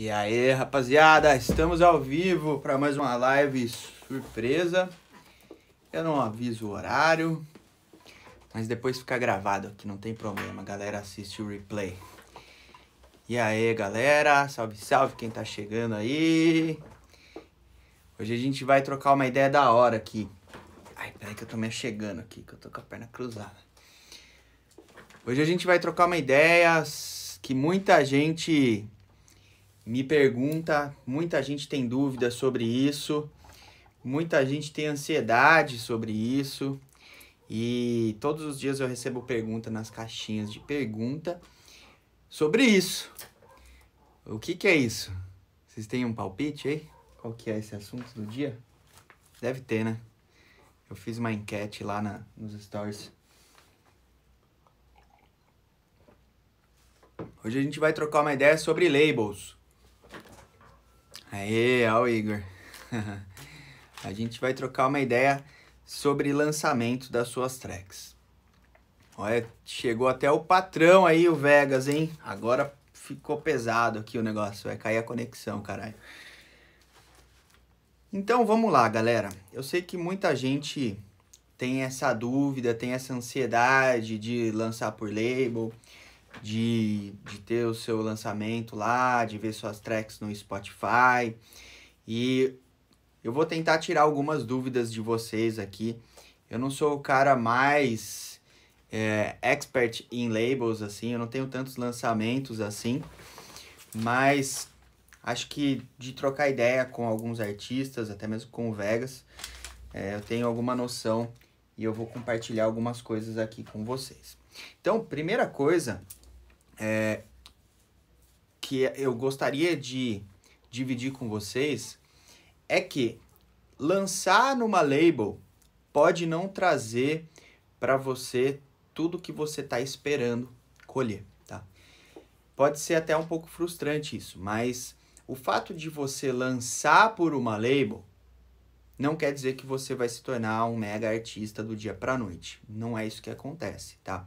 E aí, rapaziada, estamos ao vivo para mais uma live surpresa. Eu não aviso o horário, mas depois fica gravado aqui, não tem problema, a galera assiste o replay. E aí, galera, salve, salve quem tá chegando aí. Hoje a gente vai trocar uma ideia da hora aqui. Ai, peraí que eu tô me chegando aqui, que eu tô com a perna cruzada. Hoje a gente vai trocar uma ideia que muita gente me pergunta, muita gente tem dúvidas sobre isso, muita gente tem ansiedade sobre isso. E todos os dias eu recebo pergunta nas caixinhas de pergunta sobre isso. O que, que é isso? Vocês têm um palpite aí? Qual que é esse assunto do dia? Deve ter, né? Eu fiz uma enquete lá na, nos stories. Hoje a gente vai trocar uma ideia sobre labels. Aê, ao Igor. a gente vai trocar uma ideia sobre lançamento das suas tracks. Olha, chegou até o patrão aí, o Vegas, hein? Agora ficou pesado aqui o negócio, vai cair a conexão, caralho. Então vamos lá, galera. Eu sei que muita gente tem essa dúvida, tem essa ansiedade de lançar por label de, de ter o seu lançamento lá, de ver suas tracks no Spotify. E eu vou tentar tirar algumas dúvidas de vocês aqui. Eu não sou o cara mais é, expert em labels, assim, eu não tenho tantos lançamentos assim, mas acho que de trocar ideia com alguns artistas, até mesmo com o Vegas, é, eu tenho alguma noção e eu vou compartilhar algumas coisas aqui com vocês. Então, primeira coisa é, que eu gostaria de dividir com vocês é que lançar numa label pode não trazer para você tudo que você está esperando colher, tá? Pode ser até um pouco frustrante isso, mas o fato de você lançar por uma label não quer dizer que você vai se tornar um mega artista do dia para noite. Não é isso que acontece, tá?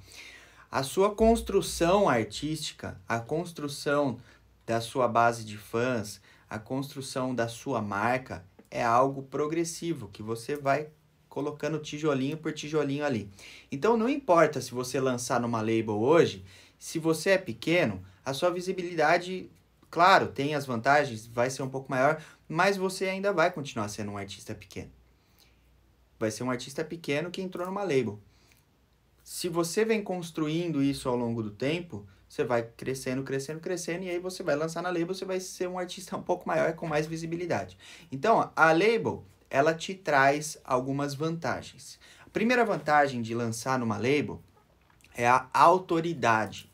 a sua construção artística, a construção da sua base de fãs, a construção da sua marca é algo progressivo que você vai colocando tijolinho por tijolinho ali. Então não importa se você lançar numa label hoje, se você é pequeno, a sua visibilidade, claro, tem as vantagens, vai ser um pouco maior, mas você ainda vai continuar sendo um artista pequeno. Vai ser um artista pequeno que entrou numa label se você vem construindo isso ao longo do tempo, você vai crescendo, crescendo, crescendo, e aí você vai lançar na label, você vai ser um artista um pouco maior com mais visibilidade. Então, a label, ela te traz algumas vantagens. A primeira vantagem de lançar numa label é a autoridade.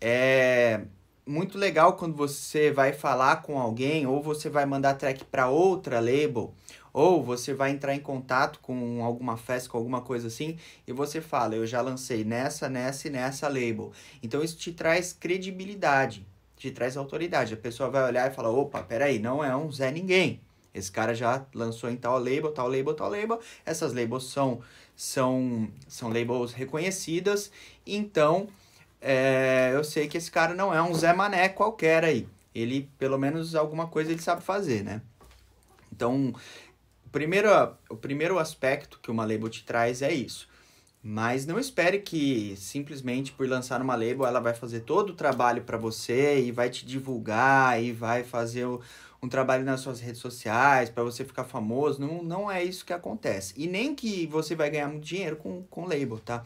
É muito legal quando você vai falar com alguém ou você vai mandar track para outra label ou você vai entrar em contato com alguma festa, com alguma coisa assim, e você fala, eu já lancei nessa, nessa e nessa label. Então isso te traz credibilidade, te traz autoridade. A pessoa vai olhar e falar, opa, peraí, não é um Zé Ninguém. Esse cara já lançou em tal label, tal label, tal label. Essas labels são, são, são labels reconhecidas. Então, é, eu sei que esse cara não é um Zé Mané qualquer aí. Ele, pelo menos, alguma coisa ele sabe fazer, né? Então, primeiro, o primeiro aspecto que uma label te traz é isso. Mas não espere que simplesmente por lançar uma label ela vai fazer todo o trabalho para você e vai te divulgar e vai fazer o, um trabalho nas suas redes sociais para você ficar famoso. Não, não é isso que acontece. E nem que você vai ganhar muito dinheiro com, com label, tá?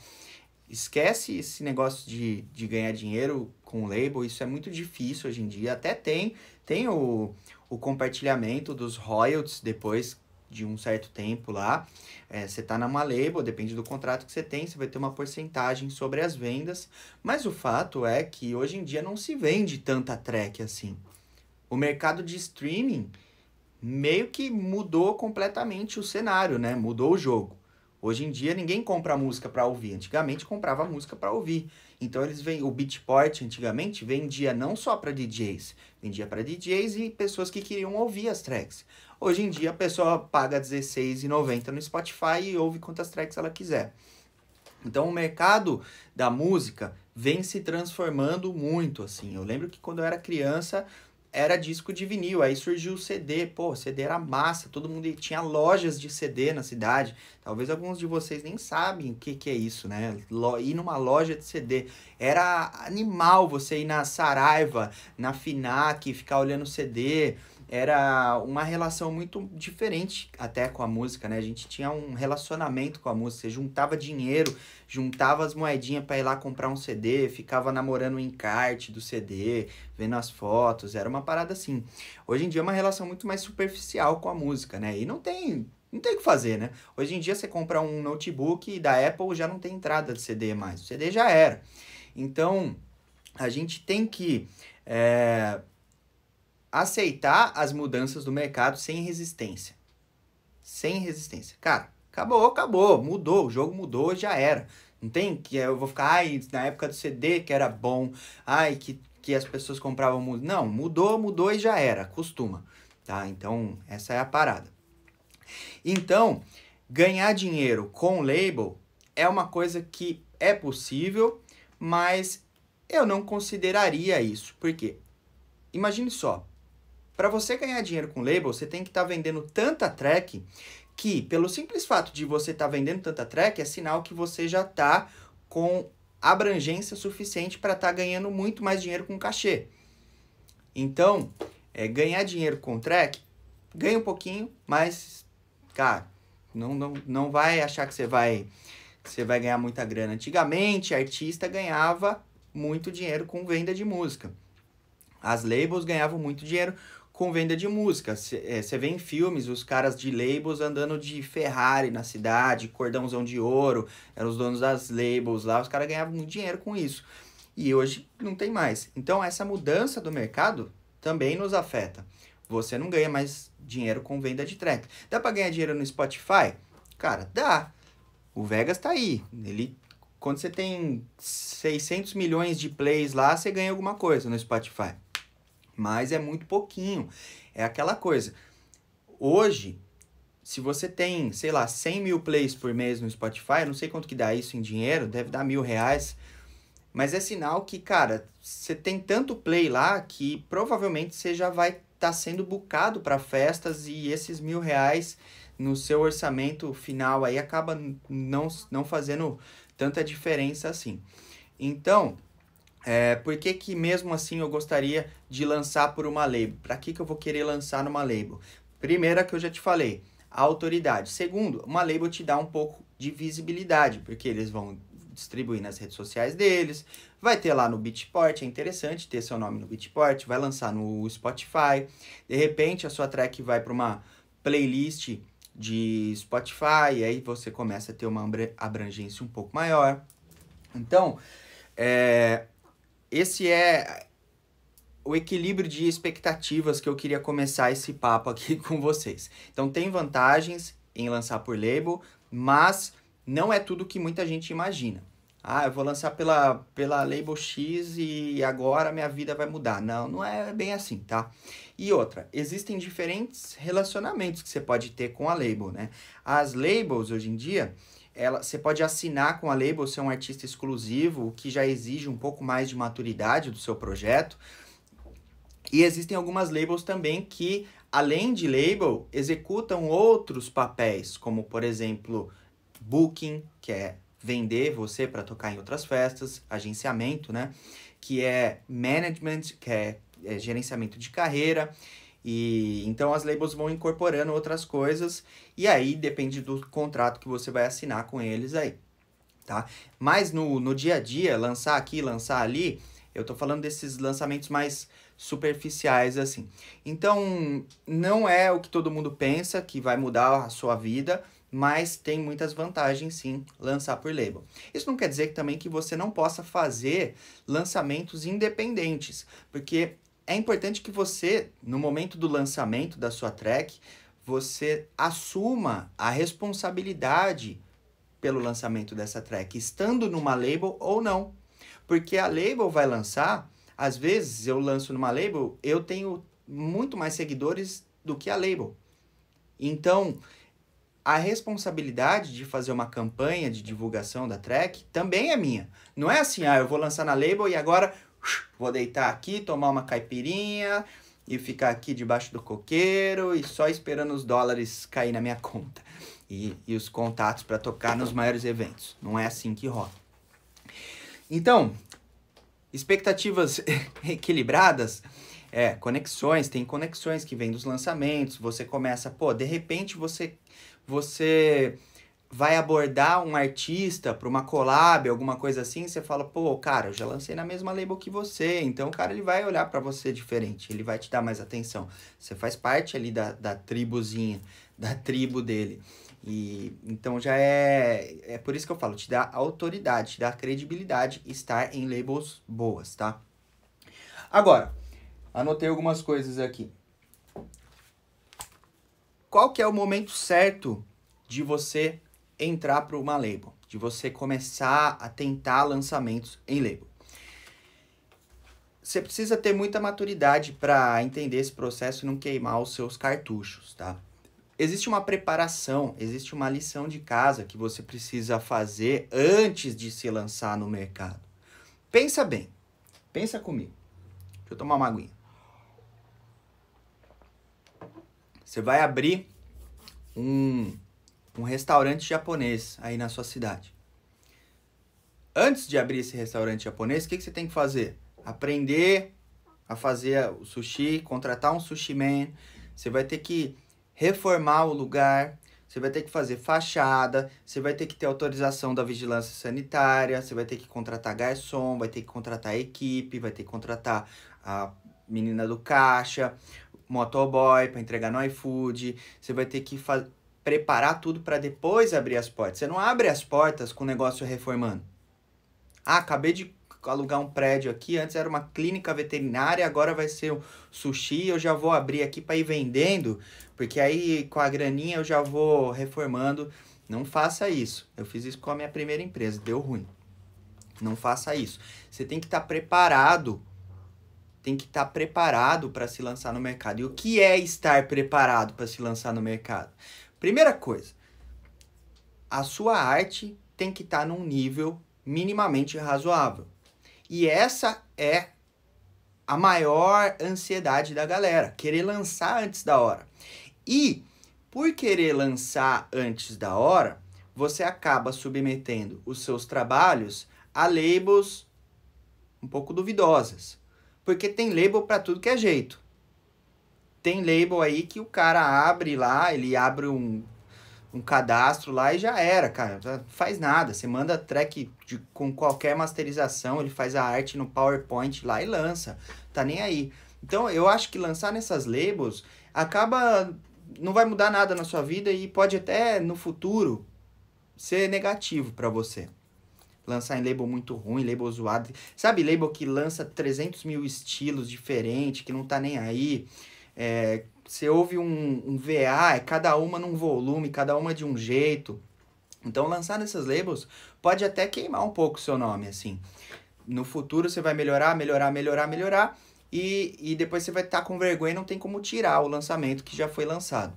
Esquece esse negócio de, de ganhar dinheiro com label, isso é muito difícil hoje em dia. Até tem, tem o, o compartilhamento dos royalties depois de um certo tempo lá. É, você está na Malebo, depende do contrato que você tem, você vai ter uma porcentagem sobre as vendas. Mas o fato é que hoje em dia não se vende tanta track assim. O mercado de streaming meio que mudou completamente o cenário, né? Mudou o jogo. Hoje em dia ninguém compra música para ouvir. Antigamente comprava música para ouvir. Então eles vêm o Beatport antigamente vendia não só para DJs, vendia para DJs e pessoas que queriam ouvir as tracks. Hoje em dia a pessoa paga R$16,90 no Spotify e ouve quantas tracks ela quiser. Então o mercado da música vem se transformando muito, assim. Eu lembro que quando eu era criança era disco de vinil, aí surgiu o CD, pô, CD era massa, todo mundo tinha lojas de CD na cidade. Talvez alguns de vocês nem sabem o que, que é isso, né? ir numa loja de CD. Era animal você ir na Saraiva, na FINAC, ficar olhando CD era uma relação muito diferente até com a música, né? A gente tinha um relacionamento com a música, Você juntava dinheiro, juntava as moedinhas para ir lá comprar um CD, ficava namorando o encarte do CD, vendo as fotos, era uma parada assim. Hoje em dia é uma relação muito mais superficial com a música, né? E não tem não tem o que fazer, né? Hoje em dia você compra um notebook da Apple já não tem entrada de CD mais. O CD já era. Então, a gente tem que é, aceitar as mudanças do mercado sem resistência. Sem resistência. Cara, acabou, acabou, mudou, o jogo mudou, já era. Não tem que eu vou ficar, ai, na época do CD que era bom, ai, que, que as pessoas compravam. Não, mudou, mudou e já era, costuma. Tá? Então, essa é a parada. Então, ganhar dinheiro com label é uma coisa que é possível, mas eu não consideraria isso. Porque, imagine só, para você ganhar dinheiro com label, você tem que estar tá vendendo tanta track que, pelo simples fato de você estar tá vendendo tanta track, é sinal que você já está com abrangência suficiente para estar tá ganhando muito mais dinheiro com cachê. Então, é, ganhar dinheiro com track, ganha um pouquinho, mas, cara, não, não, não vai achar que você vai, você vai ganhar muita grana. Antigamente, artista ganhava muito dinheiro com venda de música. As labels ganhavam muito dinheiro com venda de música. Você é, vê em filmes os caras de labels andando de Ferrari na cidade, cordãozão de ouro, eram os donos das labels lá, os caras ganhavam muito dinheiro com isso. E hoje não tem mais. Então essa mudança do mercado também nos afeta. Você não ganha mais dinheiro com venda de track. Dá para ganhar dinheiro no Spotify? Cara, dá. O Vegas tá aí. Ele quando você tem 600 milhões de plays lá, você ganha alguma coisa no Spotify mas é muito pouquinho. É aquela coisa. Hoje, se você tem, sei lá, 100 mil plays por mês no Spotify, não sei quanto que dá isso em dinheiro, deve dar mil reais. Mas é sinal que, cara, você tem tanto play lá que provavelmente você já vai estar tá sendo bucado para festas e esses mil reais no seu orçamento final aí acaba não, não fazendo tanta diferença assim. Então, é, por que, que mesmo assim eu gostaria de lançar por uma label? Para que, que eu vou querer lançar numa label? Primeira que eu já te falei, a autoridade. Segundo, uma label te dá um pouco de visibilidade, porque eles vão distribuir nas redes sociais deles, vai ter lá no Beatport, é interessante ter seu nome no Beatport, vai lançar no Spotify, de repente a sua track vai para uma playlist de Spotify, e aí você começa a ter uma abrangência um pouco maior. Então, é, esse é o equilíbrio de expectativas que eu queria começar esse papo aqui com vocês. Então tem vantagens em lançar por label, mas não é tudo que muita gente imagina. Ah, eu vou lançar pela, pela label X e agora minha vida vai mudar. Não, não é bem assim, tá? E outra, existem diferentes relacionamentos que você pode ter com a label, né? As labels hoje em dia, ela, você pode assinar com a label ser um artista exclusivo, o que já exige um pouco mais de maturidade do seu projeto. E existem algumas labels também que, além de label, executam outros papéis, como por exemplo, booking, que é vender você para tocar em outras festas, agenciamento, né? Que é management, que é, é gerenciamento de carreira e então as labels vão incorporando outras coisas e aí depende do contrato que você vai assinar com eles aí, tá? Mas no, no dia a dia, lançar aqui, lançar ali, eu tô falando desses lançamentos mais superficiais assim. Então, não é o que todo mundo pensa que vai mudar a sua vida, mas tem muitas vantagens sim lançar por label. Isso não quer dizer também que você não possa fazer lançamentos independentes, porque é importante que você, no momento do lançamento da sua track, você assuma a responsabilidade pelo lançamento dessa track, estando numa label ou não. Porque a label vai lançar, às vezes eu lanço numa label, eu tenho muito mais seguidores do que a label. Então, a responsabilidade de fazer uma campanha de divulgação da track também é minha. Não é assim, ah, eu vou lançar na label e agora Vou deitar aqui, tomar uma caipirinha e ficar aqui debaixo do coqueiro e só esperando os dólares cair na minha conta e, e os contatos para tocar nos maiores eventos. Não é assim que rola. Então, expectativas equilibradas é, conexões, tem conexões que vêm dos lançamentos, você começa, pô, de repente você você vai abordar um artista para uma collab, alguma coisa assim, você fala, pô, cara, eu já lancei na mesma label que você, então o cara ele vai olhar para você diferente, ele vai te dar mais atenção. Você faz parte ali da, da tribuzinha, da tribo dele. E então já é é por isso que eu falo, te dá autoridade, te dá credibilidade estar em labels boas, tá? Agora, anotei algumas coisas aqui. Qual que é o momento certo de você entrar para uma label, de você começar a tentar lançamentos em label. Você precisa ter muita maturidade para entender esse processo e não queimar os seus cartuchos, tá? Existe uma preparação, existe uma lição de casa que você precisa fazer antes de se lançar no mercado. Pensa bem, pensa comigo. Deixa eu tomar uma aguinha. Você vai abrir um um restaurante japonês aí na sua cidade. Antes de abrir esse restaurante japonês, o que, que você tem que fazer? Aprender a fazer o sushi, contratar um sushi man. Você vai ter que reformar o lugar, você vai ter que fazer fachada, você vai ter que ter autorização da vigilância sanitária, você vai ter que contratar garçom, vai ter que contratar equipe, vai ter que contratar a menina do caixa, motoboy para entregar no iFood, você vai ter que fazer preparar tudo para depois abrir as portas. Você não abre as portas com o negócio reformando. Ah, acabei de alugar um prédio aqui, antes era uma clínica veterinária, agora vai ser um sushi, eu já vou abrir aqui para ir vendendo, porque aí com a graninha eu já vou reformando. Não faça isso. Eu fiz isso com a minha primeira empresa, deu ruim. Não faça isso. Você tem que estar tá preparado. Tem que estar tá preparado para se lançar no mercado. E o que é estar preparado para se lançar no mercado? Primeira coisa, a sua arte tem que estar tá num nível minimamente razoável. E essa é a maior ansiedade da galera, querer lançar antes da hora. E por querer lançar antes da hora, você acaba submetendo os seus trabalhos a labels um pouco duvidosas, porque tem label para tudo que é jeito tem label aí que o cara abre lá, ele abre um, um cadastro lá e já era, cara. Não faz nada. Você manda track de, com qualquer masterização, ele faz a arte no PowerPoint lá e lança. Tá nem aí. Então eu acho que lançar nessas labels acaba. Não vai mudar nada na sua vida e pode até no futuro ser negativo para você. Lançar em label muito ruim, label zoado. Sabe, label que lança 300 mil estilos diferentes, que não tá nem aí. É, você ouve um, um VA, é cada uma num volume, cada uma de um jeito. Então, lançar nessas labels pode até queimar um pouco o seu nome, assim. No futuro você vai melhorar, melhorar, melhorar, melhorar. E, e depois você vai estar tá com vergonha e não tem como tirar o lançamento que já foi lançado.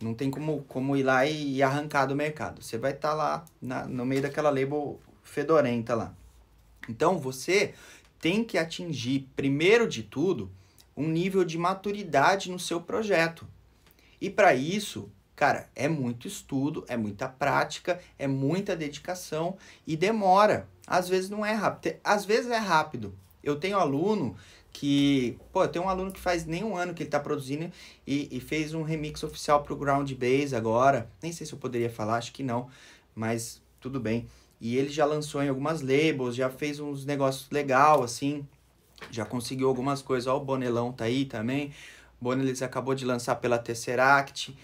Não tem como, como ir lá e, e arrancar do mercado. Você vai estar tá lá na, no meio daquela label fedorenta lá. Então você tem que atingir, primeiro de tudo, um nível de maturidade no seu projeto. E para isso, cara, é muito estudo, é muita prática, é muita dedicação e demora. Às vezes não é rápido, às vezes é rápido. Eu tenho aluno que, pô, eu tenho um aluno que faz nem um ano que ele está produzindo e, e, fez um remix oficial pro Ground Bass agora. Nem sei se eu poderia falar, acho que não, mas tudo bem. E ele já lançou em algumas labels, já fez uns negócios legal assim já conseguiu algumas coisas. Ó, o Bonelão tá aí também. Bonelis acabou de lançar pela Tesseract,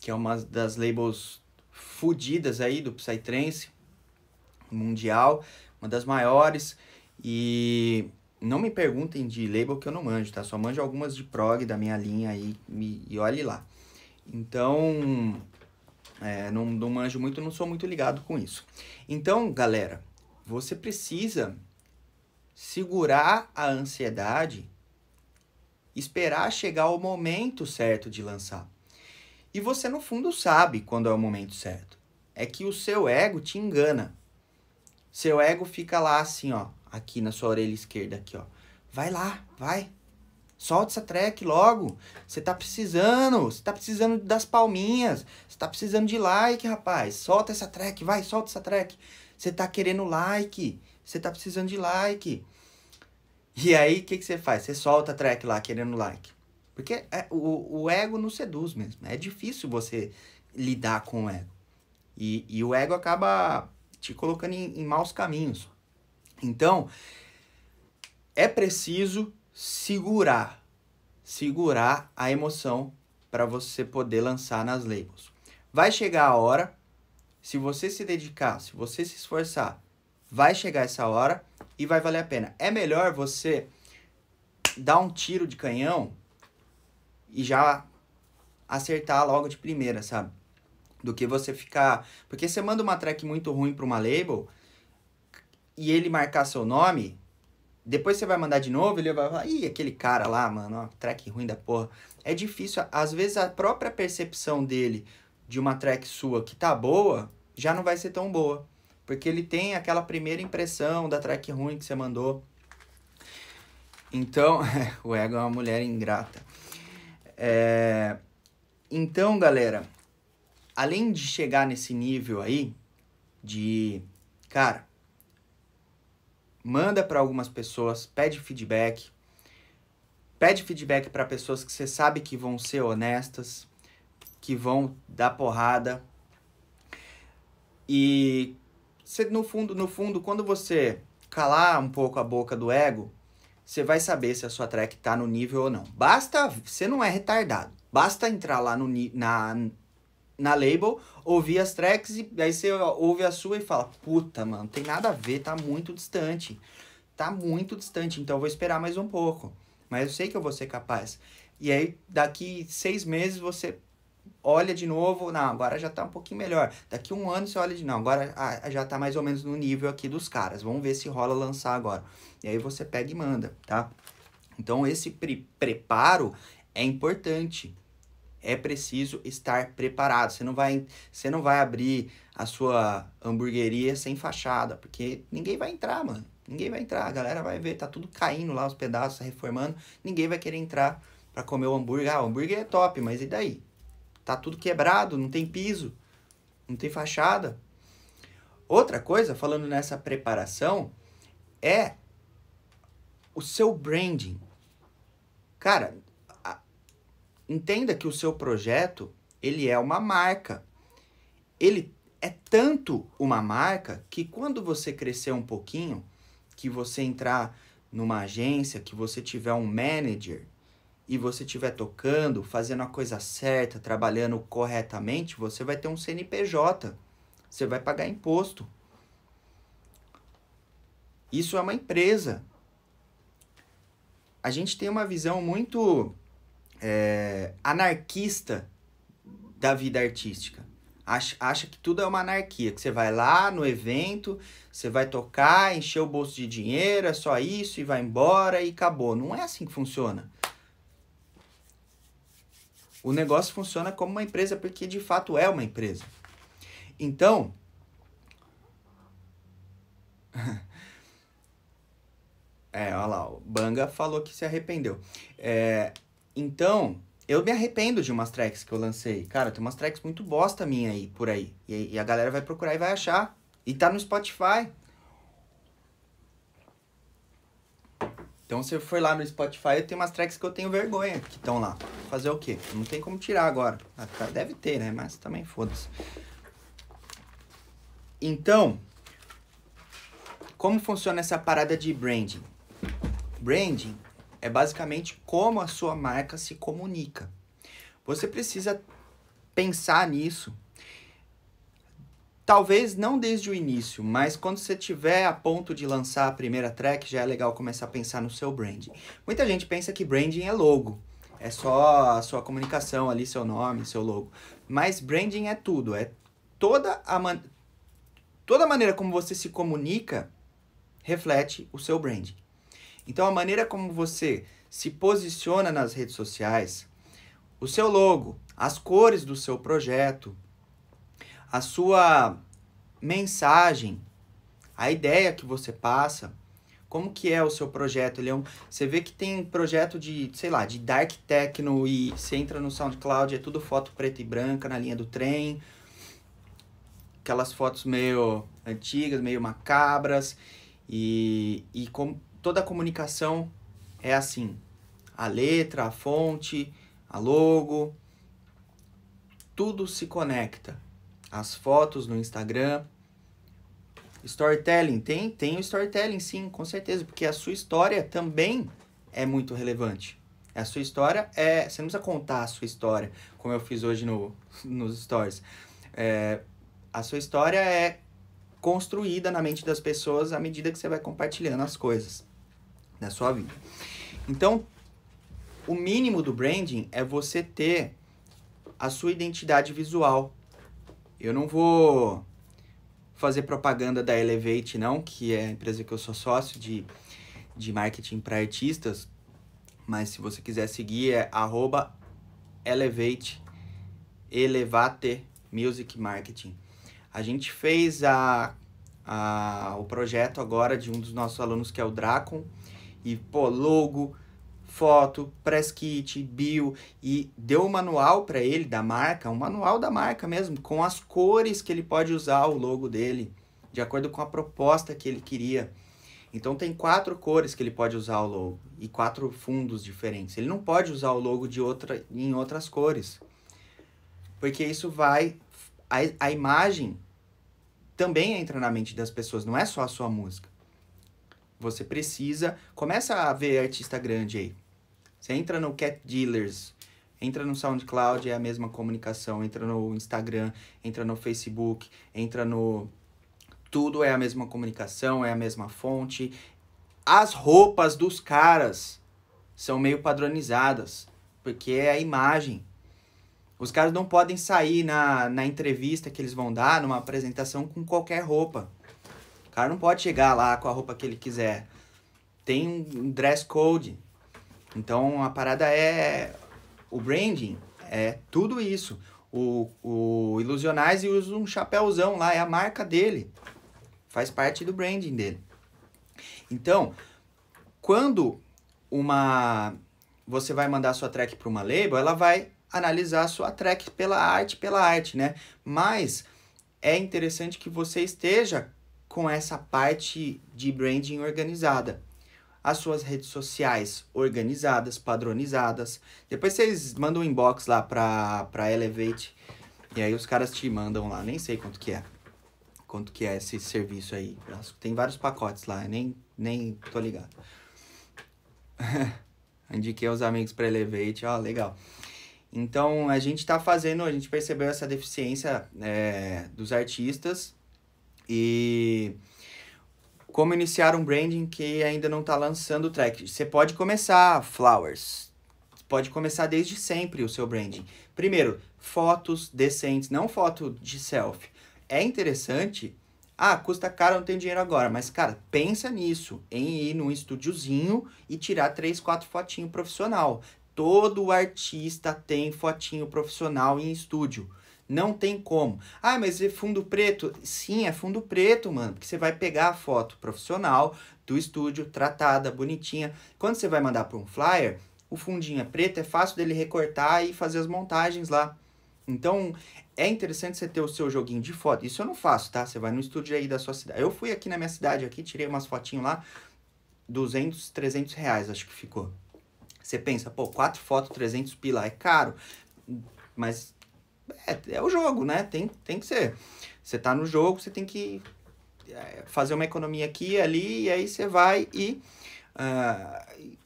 que é uma das labels fodidas aí do Psytrance mundial, uma das maiores. E não me perguntem de label que eu não manjo, tá? Só manjo algumas de prog da minha linha aí e, e olhe lá. Então, é, não, não manjo muito, não sou muito ligado com isso. Então, galera, você precisa segurar a ansiedade, esperar chegar o momento certo de lançar. E você, no fundo, sabe quando é o momento certo. É que o seu ego te engana. Seu ego fica lá assim, ó, aqui na sua orelha esquerda, aqui, ó. Vai lá, vai. Solta essa track logo. Você tá precisando, você tá precisando das palminhas, você tá precisando de like, rapaz. Solta essa track, vai, solta essa track. Você tá querendo like. Você tá precisando de like. E aí, o que, que você faz? Você solta a track lá querendo like. Porque é, o, o ego não seduz mesmo. É difícil você lidar com o ego. E, e o ego acaba te colocando em, em maus caminhos. Então, é preciso segurar, segurar a emoção para você poder lançar nas labels. Vai chegar a hora, se você se dedicar, se você se esforçar, vai chegar essa hora e vai valer a pena. É melhor você dar um tiro de canhão e já acertar logo de primeira, sabe? Do que você ficar. Porque você manda uma track muito ruim para uma label e ele marcar seu nome, depois você vai mandar de novo, ele vai falar, ih, aquele cara lá, mano, ó, track ruim da porra. É difícil, às vezes a própria percepção dele de uma track sua que tá boa já não vai ser tão boa porque ele tem aquela primeira impressão da track ruim que você mandou. Então, o ego é uma mulher ingrata. É... Então, galera, além de chegar nesse nível aí, de cara, manda para algumas pessoas, pede feedback, pede feedback para pessoas que você sabe que vão ser honestas, que vão dar porrada e você, no fundo, no fundo, quando você calar um pouco a boca do ego, você vai saber se a sua track tá no nível ou não. Basta, você não é retardado. Basta entrar lá no, na, na label, ouvir as tracks e aí você ouve a sua e fala: "Puta, mano, tem nada a ver, tá muito distante. Tá muito distante, então eu vou esperar mais um pouco. Mas eu sei que eu vou ser capaz." E aí daqui seis meses você olha de novo, não, agora já tá um pouquinho melhor. Daqui um ano você olha de não, agora já tá mais ou menos no nível aqui dos caras. Vamos ver se rola lançar agora. E aí você pega e manda, tá? Então esse pre preparo é importante. É preciso estar preparado. Você não vai, você não vai abrir a sua hamburgueria sem fachada, porque ninguém vai entrar, mano. Ninguém vai entrar. A galera vai ver, tá tudo caindo lá os pedaços, reformando. Ninguém vai querer entrar para comer o hambúrguer. Ah, o hambúrguer é top, mas e daí? Tá tudo quebrado, não tem piso, não tem fachada. Outra coisa, falando nessa preparação, é o seu branding. Cara, entenda que o seu projeto, ele é uma marca. Ele é tanto uma marca que quando você crescer um pouquinho, que você entrar numa agência, que você tiver um manager, e você estiver tocando, fazendo a coisa certa, trabalhando corretamente, você vai ter um CNPJ. Você vai pagar imposto. Isso é uma empresa. A gente tem uma visão muito é, anarquista da vida artística. Acha, acha que tudo é uma anarquia, que você vai lá no evento, você vai tocar, encher o bolso de dinheiro, é só isso e vai embora e acabou. Não é assim que funciona. O negócio funciona como uma empresa porque de fato é uma empresa. Então, é, olha lá, o Banga falou que se arrependeu. É, então, eu me arrependo de umas tracks que eu lancei. Cara, tem umas tracks muito bosta minha aí, por aí. E, e a galera vai procurar e vai achar. E tá no Spotify. Então, se foi for lá no Spotify, eu tenho umas tracks que eu tenho vergonha que estão lá. Fazer o quê? Não tem como tirar agora. Ah, tá, deve ter, né? Mas também foda-se. Então, como funciona essa parada de branding? Branding é basicamente como a sua marca se comunica. Você precisa pensar nisso Talvez não desde o início, mas quando você tiver a ponto de lançar a primeira track, já é legal começar a pensar no seu branding. Muita gente pensa que branding é logo, é só a sua comunicação ali, seu nome, seu logo. Mas branding é tudo, é toda a man... toda a maneira como você se comunica reflete o seu branding. Então a maneira como você se posiciona nas redes sociais, o seu logo, as cores do seu projeto, a sua mensagem, a ideia que você passa, como que é o seu projeto? Ele é um, você vê que tem projeto de, sei lá, de dark techno e você entra no SoundCloud, é tudo foto preta e branca na linha do trem. Aquelas fotos meio antigas, meio macabras. E, e com, toda a comunicação é assim. A letra, a fonte, a logo. Tudo se conecta as fotos no Instagram. Storytelling, tem? Tem o storytelling, sim, com certeza, porque a sua história também é muito relevante. A sua história é. Você não precisa contar a sua história, como eu fiz hoje no, nos stories. É, a sua história é construída na mente das pessoas à medida que você vai compartilhando as coisas da sua vida. Então, o mínimo do branding é você ter a sua identidade visual eu não vou fazer propaganda da Elevate, não, que é a empresa que eu sou sócio de, de marketing para artistas. Mas se você quiser seguir, é arroba Elevate, Elevate Music Marketing. A gente fez a, a, o projeto agora de um dos nossos alunos, que é o Dracon. E, pô, logo, foto, press kit, bio e deu um manual para ele da marca, um manual da marca mesmo, com as cores que ele pode usar o logo dele, de acordo com a proposta que ele queria. Então tem quatro cores que ele pode usar o logo e quatro fundos diferentes. Ele não pode usar o logo de outra em outras cores. Porque isso vai a, a imagem também entra na mente das pessoas, não é só a sua música. Você precisa, começa a ver artista grande aí. Você entra no Cat Dealers, entra no SoundCloud, é a mesma comunicação. Entra no Instagram, entra no Facebook, entra no. Tudo é a mesma comunicação, é a mesma fonte. As roupas dos caras são meio padronizadas, porque é a imagem. Os caras não podem sair na, na entrevista que eles vão dar, numa apresentação, com qualquer roupa. O cara não pode chegar lá com a roupa que ele quiser. Tem um dress code. Então a parada é. O branding é tudo isso. O, o Ilusionais usa um chapéuzão lá, é a marca dele. Faz parte do branding dele. Então, quando uma você vai mandar sua track para uma label, ela vai analisar sua track pela arte, pela arte, né? Mas é interessante que você esteja com essa parte de branding organizada as suas redes sociais organizadas, padronizadas. Depois vocês mandam um inbox lá pra, pra Elevate e aí os caras te mandam lá, nem sei quanto que é. Quanto que é esse serviço aí. Tem vários pacotes lá, nem, nem tô ligado. Indiquei aos amigos pra Elevate, ó, legal. Então, a gente tá fazendo, a gente percebeu essa deficiência é, dos artistas e como iniciar um branding que ainda não está lançando o track? Você pode começar, Flowers. Pode começar desde sempre o seu branding. Primeiro, fotos decentes, não foto de selfie. É interessante. Ah, custa caro, não tenho dinheiro agora. Mas, cara, pensa nisso. Em ir num estúdiozinho e tirar três, quatro fotinhos profissional. Todo artista tem fotinho profissional em estúdio. Não tem como. Ah, mas é fundo preto? Sim, é fundo preto, mano. Porque você vai pegar a foto profissional do estúdio, tratada, bonitinha. Quando você vai mandar para um flyer, o fundinho é preto, é fácil dele recortar e fazer as montagens lá. Então, é interessante você ter o seu joguinho de foto. Isso eu não faço, tá? Você vai no estúdio aí da sua cidade. Eu fui aqui na minha cidade, aqui, tirei umas fotinhas lá. 200, 300 reais, acho que ficou. Você pensa, pô, quatro fotos, 300 pila, é caro. Mas é, é o jogo, né? Tem, tem que ser. Você tá no jogo, você tem que é, fazer uma economia aqui ali, e aí você vai e uh,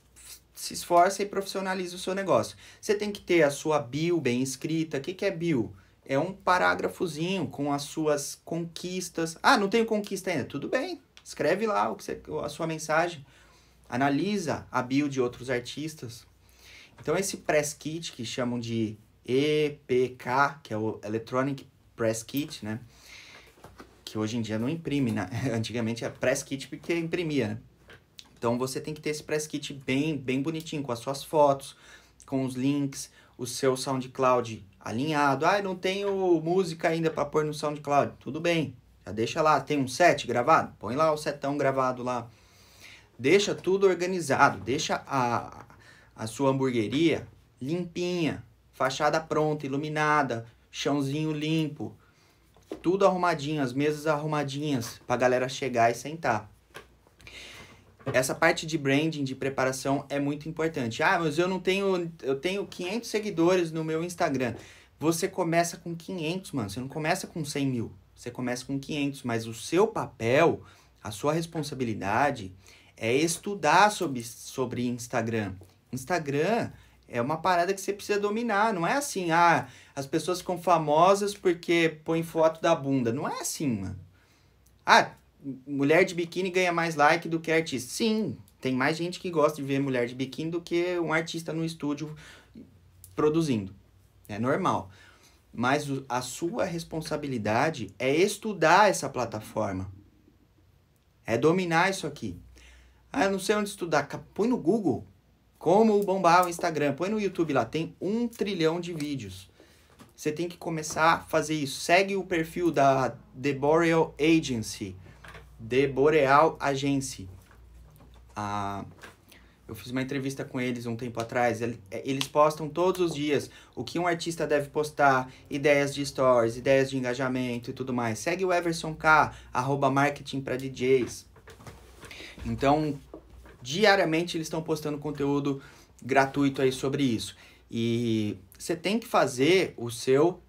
se esforça e profissionaliza o seu negócio. Você tem que ter a sua bio bem escrita. O que, que é bio? É um parágrafozinho com as suas conquistas. Ah, não tenho conquista ainda. Tudo bem. Escreve lá o que você, a sua mensagem. Analisa a bio de outros artistas. Então, esse press kit que chamam de EPK, que é o Electronic Press Kit, né? Que hoje em dia não imprime, né? Antigamente é Press Kit porque imprimia, né? Então você tem que ter esse press kit bem, bem bonitinho, com as suas fotos, com os links, o seu SoundCloud alinhado. Ah, não tenho música ainda para pôr no SoundCloud. Tudo bem, já deixa lá. Tem um set gravado? Põe lá o setão gravado lá. Deixa tudo organizado, deixa a, a sua hamburgueria limpinha, Fachada pronta, iluminada, chãozinho limpo, tudo arrumadinho, as mesas arrumadinhas para a galera chegar e sentar. Essa parte de branding, de preparação é muito importante. Ah, mas eu não tenho, eu tenho 500 seguidores no meu Instagram. Você começa com 500, mano. Você não começa com 100 mil. Você começa com 500, mas o seu papel, a sua responsabilidade é estudar sobre, sobre Instagram. Instagram é uma parada que você precisa dominar. Não é assim, ah, as pessoas ficam famosas porque põem foto da bunda. Não é assim, mano. Ah, mulher de biquíni ganha mais like do que artista. Sim, tem mais gente que gosta de ver mulher de biquíni do que um artista no estúdio produzindo. É normal. Mas a sua responsabilidade é estudar essa plataforma. É dominar isso aqui. Ah, eu não sei onde estudar. Põe no Google. Como bombar o Instagram. Põe no YouTube lá, tem um trilhão de vídeos. Você tem que começar a fazer isso. Segue o perfil da The Boreal Agency. The Boreal Agency. Ah, eu fiz uma entrevista com eles um tempo atrás. É, eles postam todos os dias o que um artista deve postar, ideias de stories, ideias de engajamento e tudo mais. Segue o Everson K, arroba marketing para DJs. Então, diariamente eles estão postando conteúdo gratuito aí sobre isso. E você tem que fazer o seu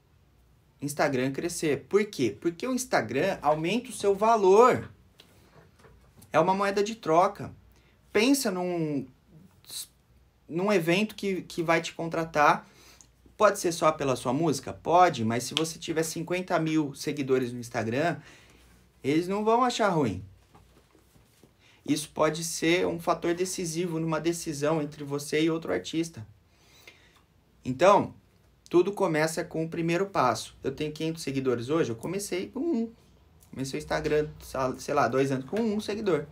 Instagram crescer. Por quê? Porque o Instagram aumenta o seu valor. É uma moeda de troca. Pensa num, num evento que, que vai te contratar. Pode ser só pela sua música? Pode, mas se você tiver 50 mil seguidores no Instagram, eles não vão achar ruim. Isso pode ser um fator decisivo numa decisão entre você e outro artista. Então, tudo começa com o primeiro passo. Eu tenho 500 seguidores hoje, eu comecei com um. Comecei o Instagram, sei lá, dois anos, com um seguidor.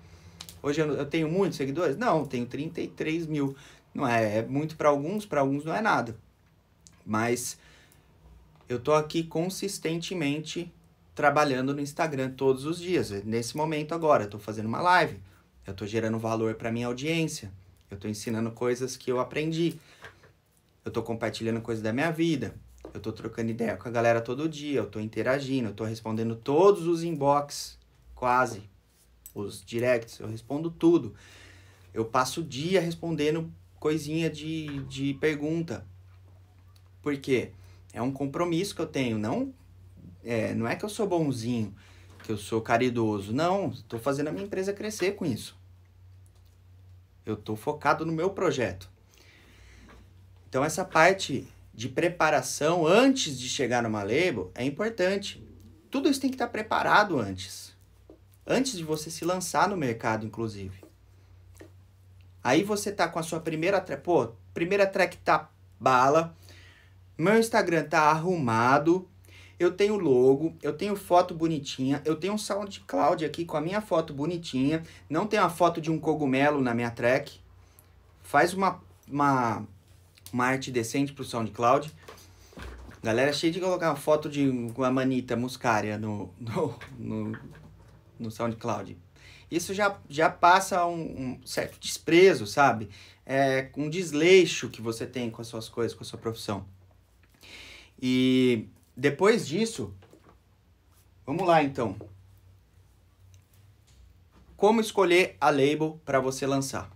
Hoje eu, eu tenho muitos seguidores? Não, tenho 33 mil. Não é, é muito para alguns, para alguns não é nada. Mas eu tô aqui consistentemente trabalhando no Instagram todos os dias. Nesse momento agora, estou fazendo uma live. Eu estou gerando valor para minha audiência. Eu estou ensinando coisas que eu aprendi. Eu estou compartilhando coisas da minha vida. Eu estou trocando ideia com a galera todo dia. Eu estou interagindo. Eu estou respondendo todos os inbox, quase. Os directs. Eu respondo tudo. Eu passo o dia respondendo coisinha de, de pergunta. Por quê? É um compromisso que eu tenho. Não é, não é que eu sou bonzinho que eu sou caridoso. Não, estou fazendo a minha empresa crescer com isso. Eu estou focado no meu projeto. Então, essa parte de preparação antes de chegar numa label é importante. Tudo isso tem que estar preparado antes. Antes de você se lançar no mercado, inclusive. Aí você tá com a sua primeira track. Pô, primeira track tá bala. Meu Instagram tá arrumado eu tenho logo, eu tenho foto bonitinha, eu tenho um SoundCloud aqui com a minha foto bonitinha, não tem a foto de um cogumelo na minha track. Faz uma, uma, uma arte decente pro SoundCloud. Galera, cheio de colocar uma foto de uma manita muscária no, no, no, no SoundCloud. Isso já, já passa um, um certo desprezo, sabe? É um desleixo que você tem com as suas coisas, com a sua profissão. E depois disso, vamos lá então. Como escolher a label para você lançar?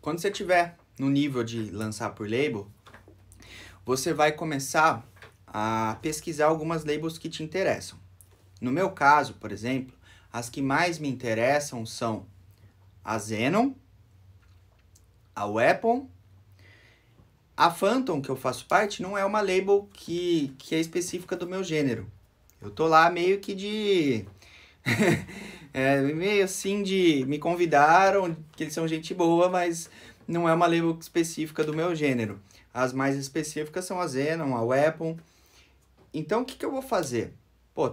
Quando você tiver no nível de lançar por label, você vai começar a pesquisar algumas labels que te interessam. No meu caso, por exemplo, as que mais me interessam são a Xenon, a Weapon a Phantom, que eu faço parte, não é uma label que, que é específica do meu gênero. Eu tô lá meio que de. é, meio assim de. Me convidaram, que eles são gente boa, mas não é uma label específica do meu gênero. As mais específicas são a Zenon, a Weapon. Então o que, que eu vou fazer? Pô,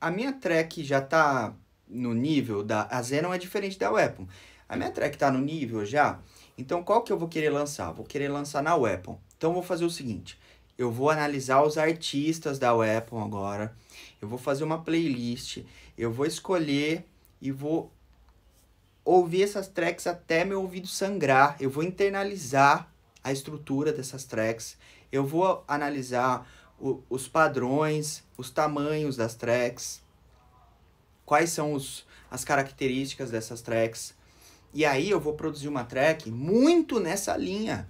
a minha track já tá no nível da. A Zenon é diferente da Weapon. A minha track tá no nível já então, qual que eu vou querer lançar? Vou querer lançar na Weapon. Então, vou fazer o seguinte. Eu vou analisar os artistas da Weapon agora. Eu vou fazer uma playlist. Eu vou escolher e vou ouvir essas tracks até meu ouvido sangrar. Eu vou internalizar a estrutura dessas tracks. Eu vou analisar o, os padrões, os tamanhos das tracks. Quais são os, as características dessas tracks. E aí eu vou produzir uma track muito nessa linha.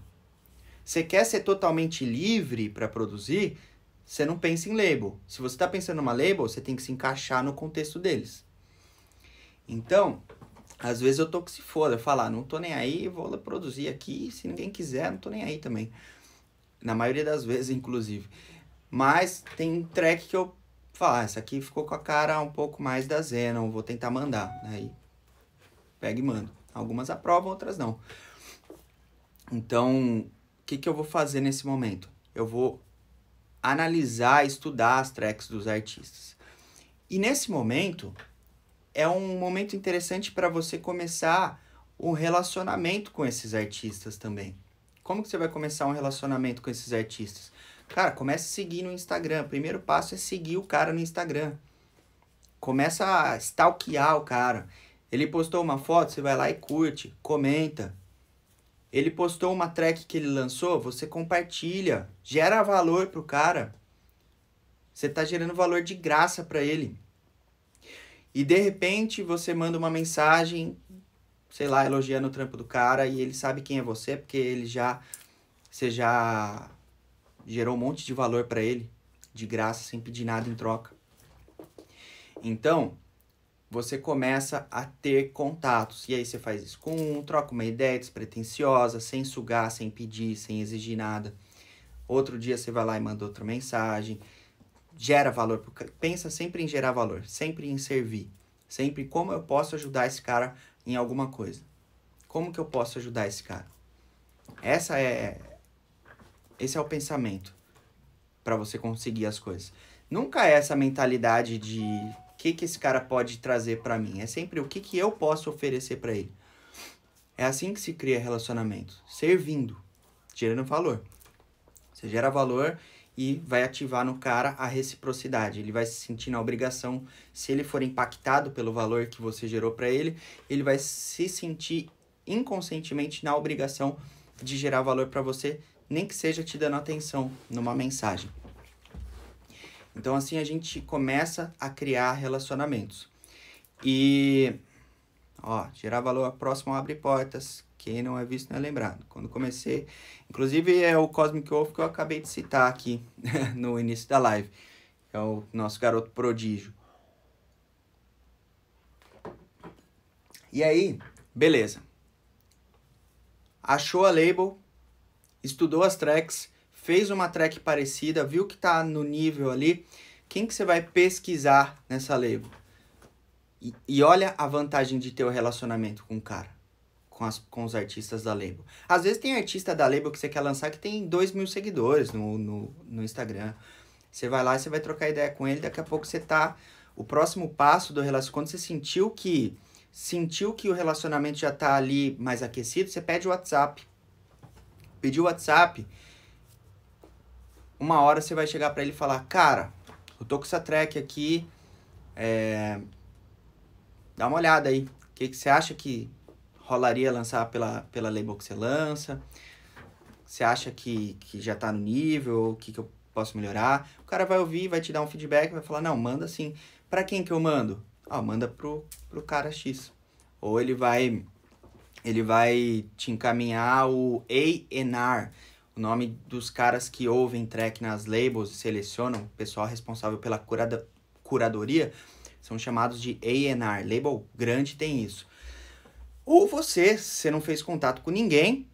Você quer ser totalmente livre para produzir? Você não pensa em label. Se você está pensando numa label, você tem que se encaixar no contexto deles. Então, às vezes eu tô que se foda, eu falo, ah, não tô nem aí, vou produzir aqui, se ninguém quiser, não tô nem aí também. Na maioria das vezes, inclusive. Mas tem track que eu falo, ah, essa aqui ficou com a cara um pouco mais da Zenon, vou tentar mandar. Aí, pega e manda. Algumas aprovam, outras não. Então, o que, que eu vou fazer nesse momento? Eu vou analisar, estudar as tracks dos artistas. E nesse momento, é um momento interessante para você começar um relacionamento com esses artistas também. Como que você vai começar um relacionamento com esses artistas? Cara, começa a seguir no Instagram. O primeiro passo é seguir o cara no Instagram. Começa a stalkear o cara. Ele postou uma foto, você vai lá e curte, comenta. Ele postou uma track que ele lançou, você compartilha, gera valor pro cara. Você tá gerando valor de graça para ele. E de repente você manda uma mensagem, sei lá, elogiando o trampo do cara e ele sabe quem é você porque ele já você já gerou um monte de valor para ele de graça sem pedir nada em troca. Então, você começa a ter contatos. E aí você faz isso com um, troca uma ideia despretensiosa, sem sugar, sem pedir, sem exigir nada. Outro dia você vai lá e manda outra mensagem. Gera valor. Pensa sempre em gerar valor, sempre em servir. Sempre como eu posso ajudar esse cara em alguma coisa. Como que eu posso ajudar esse cara? Essa é esse é o pensamento para você conseguir as coisas. Nunca é essa mentalidade de que, que esse cara pode trazer para mim? É sempre o que, que eu posso oferecer para ele. É assim que se cria relacionamento, servindo, gerando valor. Você gera valor e vai ativar no cara a reciprocidade. Ele vai se sentir na obrigação, se ele for impactado pelo valor que você gerou para ele, ele vai se sentir inconscientemente na obrigação de gerar valor para você, nem que seja te dando atenção numa mensagem. Então, assim, a gente começa a criar relacionamentos. E, ó, gerar valor próximo abre portas. Quem não é visto não é lembrado. Quando comecei, inclusive é o Cosmic Wolf que eu acabei de citar aqui no início da live. É o nosso garoto prodígio. E aí, beleza. Achou a label, estudou as tracks, fez uma track parecida, viu que está no nível ali, quem que você vai pesquisar nessa label? E, e olha a vantagem de ter o relacionamento com o cara, com, as, com os artistas da label. Às vezes tem artista da label que você quer lançar que tem 2 mil seguidores no, no, no Instagram. Você vai lá e você vai trocar ideia com ele, daqui a pouco você tá... O próximo passo do relacionamento, quando você sentiu que sentiu que o relacionamento já tá ali mais aquecido, você pede o WhatsApp. Pediu o WhatsApp, uma hora você vai chegar para ele e falar, cara, eu tô com essa track aqui, é... dá uma olhada aí, o que, que você acha que rolaria lançar pela, pela label que você lança? Você acha que, que já tá no nível? O que, que eu posso melhorar? O cara vai ouvir, vai te dar um feedback, vai falar, não, manda assim. Para quem que eu mando? Ah, manda pro, pro cara X. Ou ele vai ele vai te encaminhar o A&R, o nome dos caras que ouvem track nas labels e selecionam, o pessoal responsável pela curada, curadoria, são chamados de A&R. Label grande tem isso. Ou você, você não fez contato com ninguém,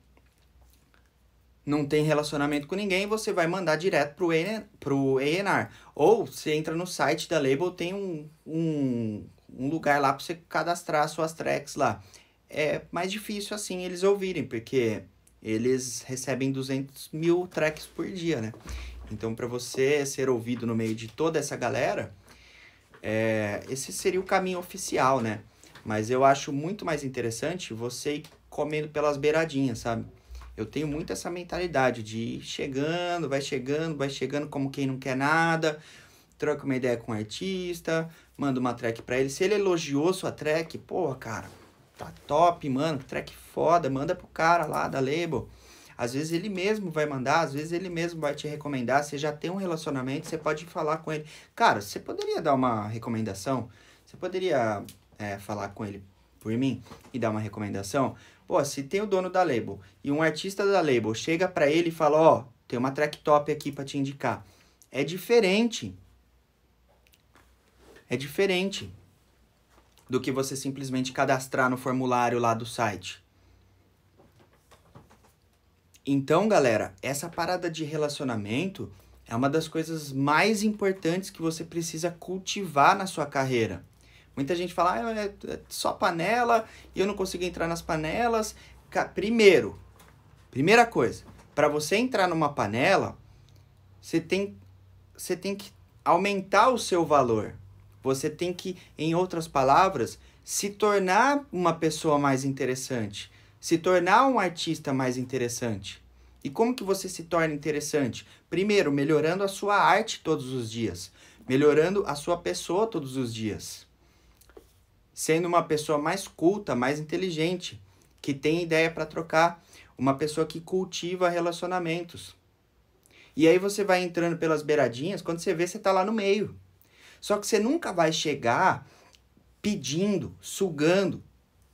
não tem relacionamento com ninguém, você vai mandar direto pro, A&R, pro A&R. Ou você entra no site da Label, tem um, um, um lugar lá para você cadastrar suas tracks lá. É mais difícil assim eles ouvirem, porque eles recebem 200 mil tracks por dia, né? Então, para você ser ouvido no meio de toda essa galera, é, esse seria o caminho oficial, né? Mas eu acho muito mais interessante você ir comendo pelas beiradinhas, sabe? Eu tenho muito essa mentalidade de ir chegando, vai chegando, vai chegando como quem não quer nada, troca uma ideia com o um artista, manda uma track para ele. Se ele elogiou sua track, pô, cara, tá top, mano, track foda, manda pro cara lá da label. Às vezes ele mesmo vai mandar, às vezes ele mesmo vai te recomendar. Você já tem um relacionamento, você pode falar com ele. Cara, você poderia dar uma recomendação? Você poderia é, falar com ele por mim e dar uma recomendação? Pô, se tem o dono da label e um artista da label chega para ele e fala: Ó, oh, tem uma track top aqui para te indicar. É diferente. É diferente do que você simplesmente cadastrar no formulário lá do site. Então, galera, essa parada de relacionamento é uma das coisas mais importantes que você precisa cultivar na sua carreira. Muita gente fala, ah, é, é só panela e eu não consigo entrar nas panelas. Primeiro, primeira coisa, para você entrar numa panela, você tem, você tem que aumentar o seu valor. Você tem que, em outras palavras, se tornar uma pessoa mais interessante, se tornar um artista mais interessante. E como que você se torna interessante? Primeiro, melhorando a sua arte todos os dias, melhorando a sua pessoa todos os dias. Sendo uma pessoa mais culta, mais inteligente, que tem ideia para trocar, uma pessoa que cultiva relacionamentos. E aí você vai entrando pelas beiradinhas, quando você vê, você está lá no meio. Só que você nunca vai chegar pedindo, sugando.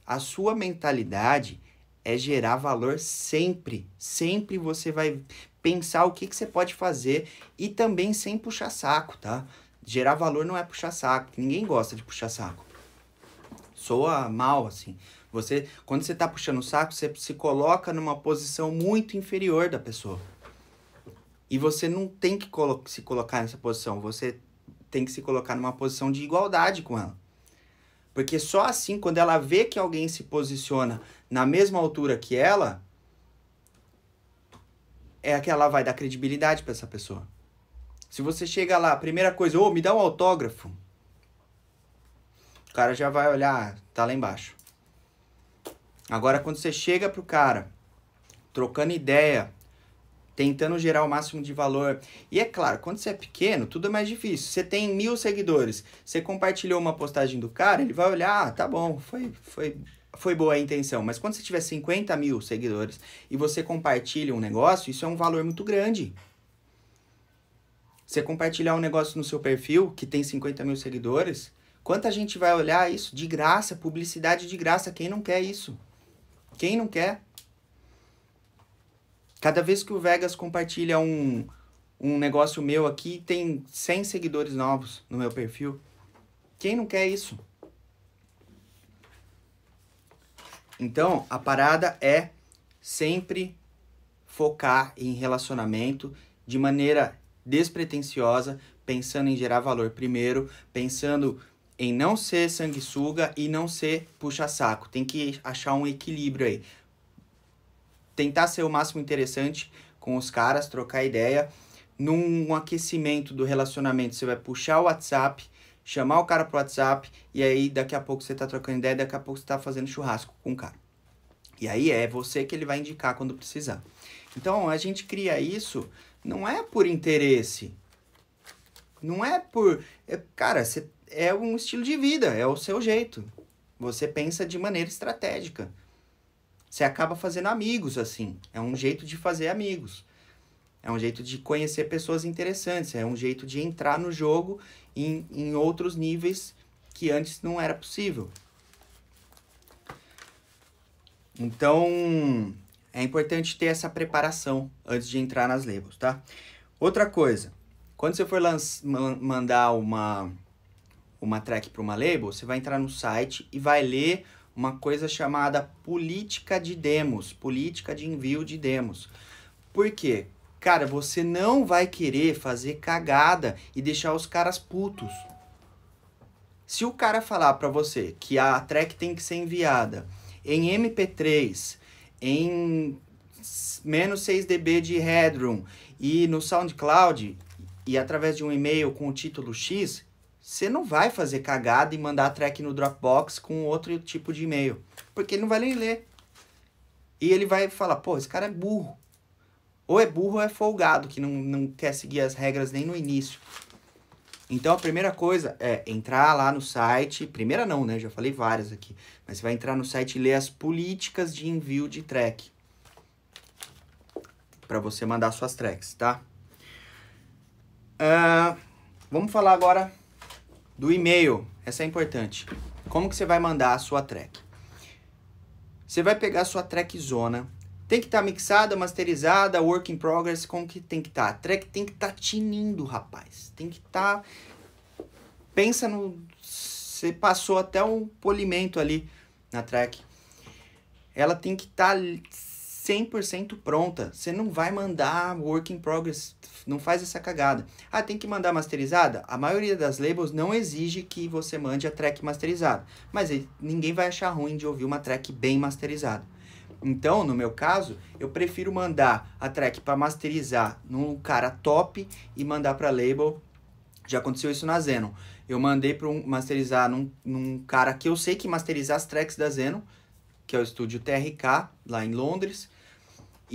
A sua mentalidade é gerar valor sempre. Sempre você vai pensar o que, que você pode fazer e também sem puxar saco, tá? Gerar valor não é puxar saco. Ninguém gosta de puxar saco. Soa mal, assim. Você, quando você tá puxando o saco, você se coloca numa posição muito inferior da pessoa. E você não tem que colo se colocar nessa posição. Você tem que se colocar numa posição de igualdade com ela. Porque só assim, quando ela vê que alguém se posiciona na mesma altura que ela, é que ela vai dar credibilidade para essa pessoa. Se você chega lá, primeira coisa, ô, oh, me dá um autógrafo. O cara já vai olhar, ah, tá lá embaixo. Agora, quando você chega pro cara, trocando ideia, tentando gerar o máximo de valor. E é claro, quando você é pequeno, tudo é mais difícil. Você tem mil seguidores, você compartilhou uma postagem do cara, ele vai olhar, ah, tá bom, foi, foi, foi boa a intenção. Mas quando você tiver 50 mil seguidores e você compartilha um negócio, isso é um valor muito grande. Você compartilhar um negócio no seu perfil, que tem 50 mil seguidores, quanta gente vai olhar isso de graça, publicidade de graça, quem não quer isso? Quem não quer? Cada vez que o Vegas compartilha um, um negócio meu aqui, tem 100 seguidores novos no meu perfil. Quem não quer isso? Então, a parada é sempre focar em relacionamento de maneira despretensiosa, pensando em gerar valor primeiro, pensando em não ser sanguessuga e não ser puxa-saco. Tem que achar um equilíbrio aí tentar ser o máximo interessante com os caras, trocar ideia. Num aquecimento do relacionamento, você vai puxar o WhatsApp, chamar o cara pro WhatsApp, e aí daqui a pouco você tá trocando ideia, daqui a pouco você tá fazendo churrasco com o cara. E aí é você que ele vai indicar quando precisar. Então a gente cria isso não é por interesse. Não é por. É, cara, é um estilo de vida, é o seu jeito. Você pensa de maneira estratégica. Você acaba fazendo amigos assim. É um jeito de fazer amigos. É um jeito de conhecer pessoas interessantes. É um jeito de entrar no jogo em, em outros níveis que antes não era possível. Então, é importante ter essa preparação antes de entrar nas labels, tá? Outra coisa, quando você for mandar uma, uma track para uma label, você vai entrar no site e vai ler uma coisa chamada política de demos, política de envio de demos. Por quê? Cara, você não vai querer fazer cagada e deixar os caras putos. Se o cara falar para você que a track tem que ser enviada em MP3, em menos 6 dB de headroom e no SoundCloud e através de um e-mail com o título X, você não vai fazer cagada e mandar track no Dropbox com outro tipo de e-mail, porque ele não vai nem ler. E ele vai falar, pô, esse cara é burro. Ou é burro ou é folgado, que não, não quer seguir as regras nem no início. Então a primeira coisa é entrar lá no site, primeira não, né? Já falei várias aqui, mas você vai entrar no site e ler as políticas de envio de track para você mandar suas tracks, tá? Uh, vamos falar agora do e-mail. Essa é importante. Como que você vai mandar a sua track? Você vai pegar a sua track zona. Tem que estar tá mixada, masterizada, work in progress, como que tem que estar? Tá? A track tem que estar tá tinindo, rapaz. Tem que estar tá... pensa no você passou até um polimento ali na track. Ela tem que estar tá 100% pronta. Você não vai mandar work in progress, não faz essa cagada. Ah, tem que mandar masterizada? A maioria das labels não exige que você mande a track masterizada, mas ninguém vai achar ruim de ouvir uma track bem masterizada. Então, no meu caso, eu prefiro mandar a track para masterizar num cara top e mandar para label. Já aconteceu isso na Zeno. Eu mandei para um masterizar num, num cara que eu sei que masterizar as tracks da Zeno, que é o estúdio TRK, lá em Londres.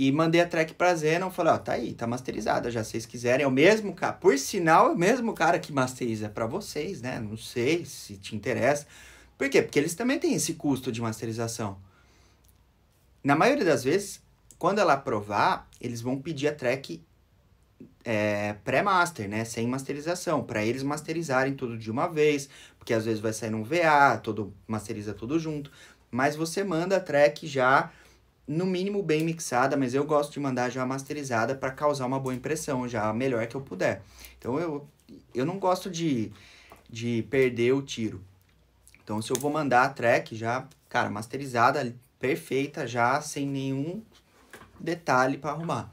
E mandei a track pra Zenon, falei, ó, oh, tá aí, tá masterizada já, se vocês quiserem. É o mesmo cara, por sinal, é o mesmo cara que masteriza para vocês, né? Não sei se te interessa. Por quê? Porque eles também têm esse custo de masterização. Na maioria das vezes, quando ela aprovar, eles vão pedir a track é, pré-master, né? Sem masterização, para eles masterizarem tudo de uma vez, porque às vezes vai sair num VA, todo masteriza tudo junto. Mas você manda a track já no mínimo bem mixada, mas eu gosto de mandar já masterizada para causar uma boa impressão, já a melhor que eu puder. Então eu, eu não gosto de, de perder o tiro. Então se eu vou mandar a track já, cara, masterizada, perfeita, já sem nenhum detalhe para arrumar.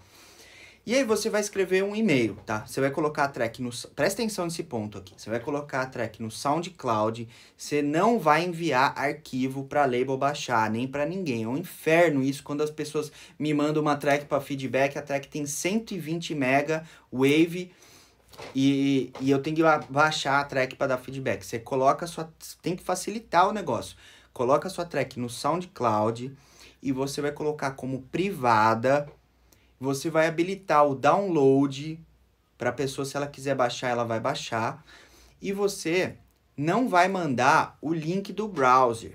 E aí você vai escrever um e-mail, tá? Você vai colocar a track no... Presta atenção nesse ponto aqui. Você vai colocar a track no SoundCloud. Você não vai enviar arquivo para label baixar, nem para ninguém. É um inferno isso quando as pessoas me mandam uma track para feedback. A track tem 120 mega, wave... E, e eu tenho que baixar a track para dar feedback. Você coloca sua. Tem que facilitar o negócio. Coloca a sua track no SoundCloud e você vai colocar como privada você vai habilitar o download para a pessoa, se ela quiser baixar, ela vai baixar. E você não vai mandar o link do browser.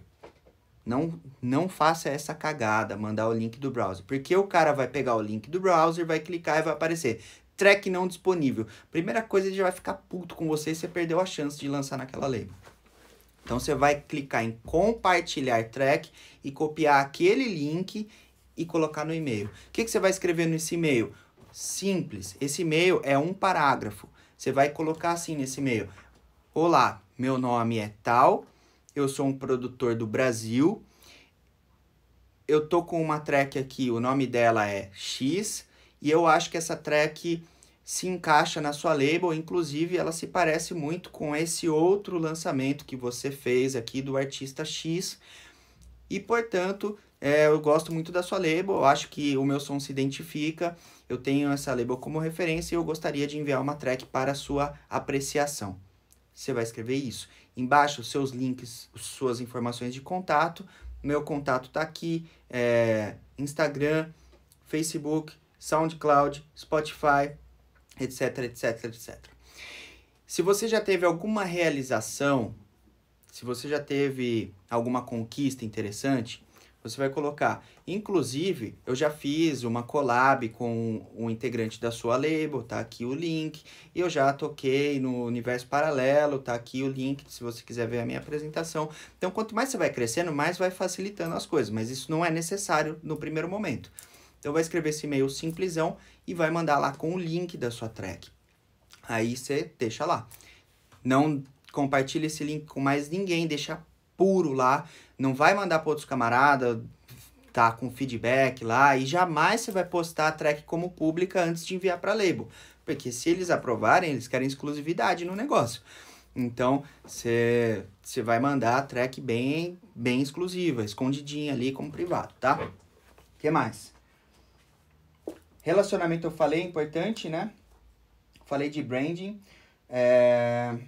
Não, não faça essa cagada, mandar o link do browser. Porque o cara vai pegar o link do browser, vai clicar e vai aparecer. Track não disponível. Primeira coisa, ele já vai ficar puto com você e você perdeu a chance de lançar naquela label. Então você vai clicar em compartilhar track e copiar aquele link e colocar no e-mail. O que, que você vai escrever nesse e-mail? Simples. Esse e-mail é um parágrafo. Você vai colocar assim nesse e-mail: Olá, meu nome é Tal, eu sou um produtor do Brasil. Eu tô com uma track aqui, o nome dela é X, e eu acho que essa track se encaixa na sua label, inclusive ela se parece muito com esse outro lançamento que você fez aqui do artista X. E portanto, é, eu gosto muito da sua label, eu acho que o meu som se identifica, eu tenho essa label como referência e eu gostaria de enviar uma track para sua apreciação. Você vai escrever isso. Embaixo, seus links, suas informações de contato. Meu contato está aqui: é, Instagram, Facebook, SoundCloud, Spotify, etc, etc, etc. Se você já teve alguma realização, se você já teve alguma conquista interessante, você vai colocar. Inclusive, eu já fiz uma collab com um integrante da sua label, tá aqui o link. e Eu já toquei no universo paralelo, tá aqui o link se você quiser ver a minha apresentação. Então, quanto mais você vai crescendo, mais vai facilitando as coisas, mas isso não é necessário no primeiro momento. Então, vai escrever esse e-mail simplesão e vai mandar lá com o link da sua track. Aí você deixa lá. Não compartilha esse link com mais ninguém, deixa puro lá não vai mandar para outros camaradas, tá com feedback lá, e jamais você vai postar a track como pública antes de enviar para label, porque se eles aprovarem, eles querem exclusividade no negócio. Então, você vai mandar a track bem, bem exclusiva, escondidinha ali como privado, tá? O que mais? Relacionamento eu falei, é importante, né? Falei de branding. É...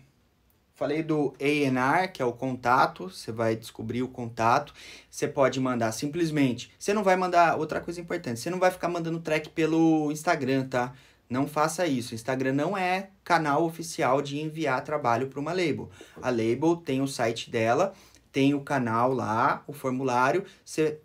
Falei do ENAR, que é o contato, você vai descobrir o contato. Você pode mandar simplesmente. Você não vai mandar outra coisa importante, você não vai ficar mandando track pelo Instagram, tá? Não faça isso. Instagram não é canal oficial de enviar trabalho para uma label. A label tem o site dela, tem o canal lá, o formulário. Você,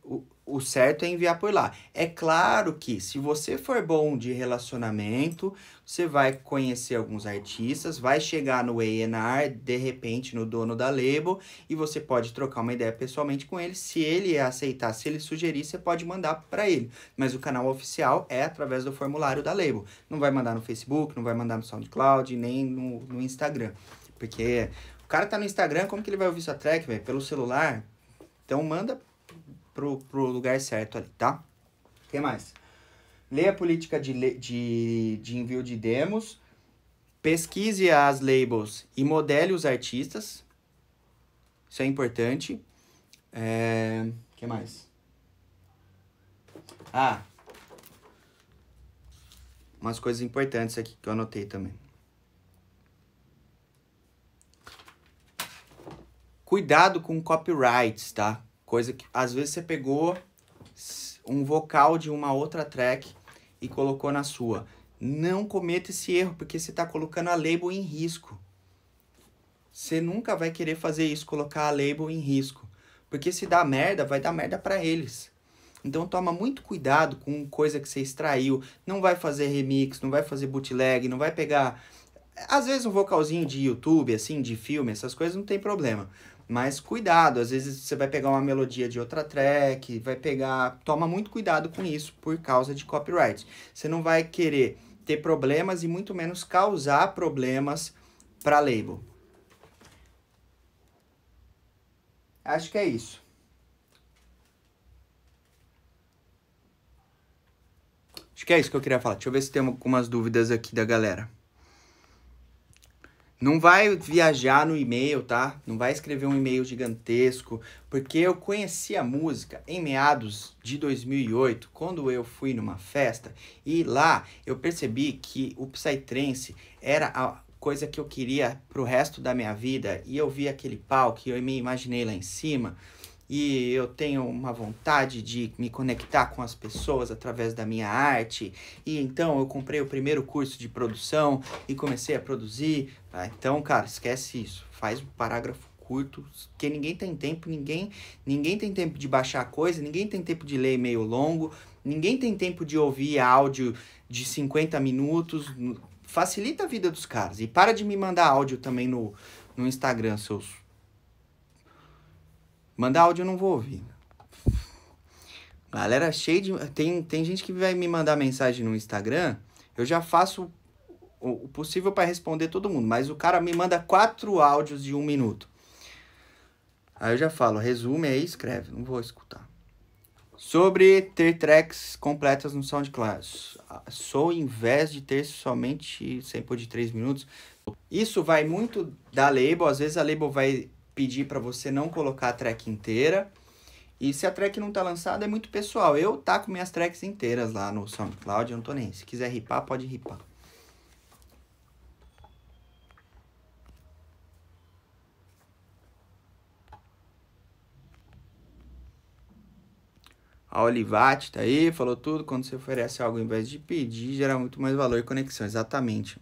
o certo é enviar por lá. É claro que se você for bom de relacionamento, você vai conhecer alguns artistas, vai chegar no A&R, de repente no dono da label, e você pode trocar uma ideia pessoalmente com ele. Se ele aceitar, se ele sugerir, você pode mandar para ele. Mas o canal oficial é através do formulário da label. Não vai mandar no Facebook, não vai mandar no SoundCloud, nem no, no Instagram. Porque o cara tá no Instagram, como que ele vai ouvir sua track, velho? Pelo celular? Então manda pro, pro lugar certo ali, tá? O que mais? Leia a política de, de, de envio de demos, pesquise as labels e modele os artistas. Isso é importante. É... que mais? Ah, umas coisas importantes aqui que eu anotei também. Cuidado com copyrights, tá? Coisa que às vezes você pegou um vocal de uma outra track e colocou na sua. Não cometa esse erro, porque você está colocando a label em risco. Você nunca vai querer fazer isso, colocar a label em risco. Porque se dá merda, vai dar merda para eles. Então toma muito cuidado com coisa que você extraiu. Não vai fazer remix, não vai fazer bootleg, não vai pegar... Às vezes um vocalzinho de YouTube, assim, de filme, essas coisas, não tem problema. Mas cuidado, às vezes você vai pegar uma melodia de outra track, vai pegar. Toma muito cuidado com isso por causa de copyright. Você não vai querer ter problemas e muito menos causar problemas para label. Acho que é isso. Acho que é isso que eu queria falar. Deixa eu ver se tem algumas dúvidas aqui da galera. Não vai viajar no e-mail, tá? Não vai escrever um e-mail gigantesco, porque eu conheci a música em meados de 2008, quando eu fui numa festa e lá eu percebi que o psytrance era a coisa que eu queria pro resto da minha vida e eu vi aquele palco e eu me imaginei lá em cima e eu tenho uma vontade de me conectar com as pessoas através da minha arte. E então eu comprei o primeiro curso de produção e comecei a produzir. Ah, então, cara, esquece isso. Faz um parágrafo curto, que ninguém tem tempo, ninguém, ninguém tem tempo de baixar coisa, ninguém tem tempo de ler meio longo, ninguém tem tempo de ouvir áudio de 50 minutos. Facilita a vida dos caras. E para de me mandar áudio também no, no Instagram, seus Mandar áudio eu não vou ouvir. Galera, cheio de. Tem, tem gente que vai me mandar mensagem no Instagram. Eu já faço o possível para responder todo mundo, mas o cara me manda quatro áudios de um minuto. Aí eu já falo, resume aí, escreve, não vou escutar. Sobre ter tracks completas no SoundCloud. Sou em vez de ter somente sempre de três minutos. Isso vai muito da label, às vezes a label vai pedir para você não colocar a track inteira. E se a track não tá lançada, é muito pessoal. Eu taco tá minhas tracks inteiras lá no SoundCloud, eu não tô nem. Se quiser ripar, pode ripar. A Olivati tá aí, falou tudo. Quando você oferece algo ao invés de pedir, gera muito mais valor e conexão. Exatamente.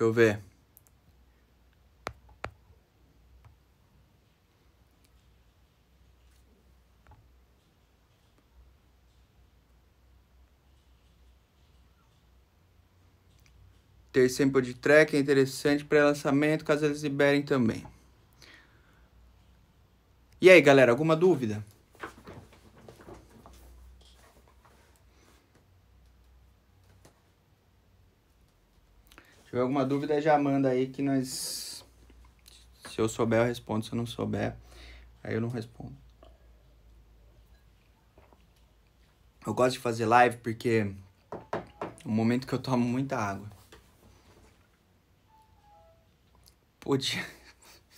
Deixa eu ver. Ter sample de track é interessante para lançamento, caso eles liberem também. E aí, galera, alguma dúvida? tiver alguma dúvida, já manda aí que nós. Se eu souber, eu respondo. Se eu não souber, aí eu não respondo. Eu gosto de fazer live porque é um momento que eu tomo muita água. Podia.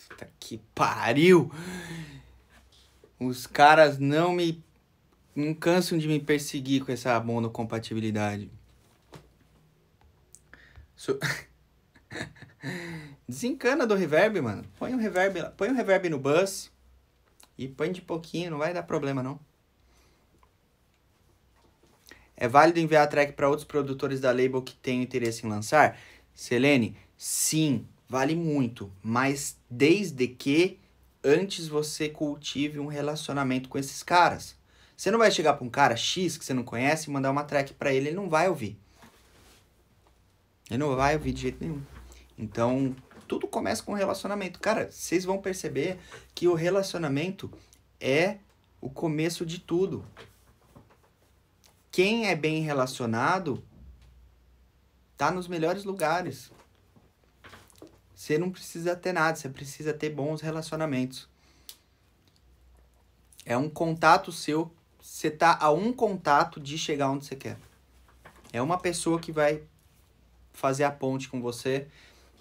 Puta que pariu! Os caras não me. Não cansam de me perseguir com essa monocompatibilidade. compatibilidade. Desencana do reverb, mano. Põe um reverb, põe um reverb no bus e põe de pouquinho, não vai dar problema não. É válido enviar a track para outros produtores da label que tenham interesse em lançar? Selene, sim, vale muito, mas desde que antes você cultive um relacionamento com esses caras. Você não vai chegar para um cara X que você não conhece e mandar uma track para ele, ele não vai ouvir. Ele não vai ouvir de jeito nenhum. Então, tudo começa com relacionamento. Cara, vocês vão perceber que o relacionamento é o começo de tudo. Quem é bem relacionado tá nos melhores lugares. Você não precisa ter nada, você precisa ter bons relacionamentos. É um contato seu, você tá a um contato de chegar onde você quer. É uma pessoa que vai fazer a ponte com você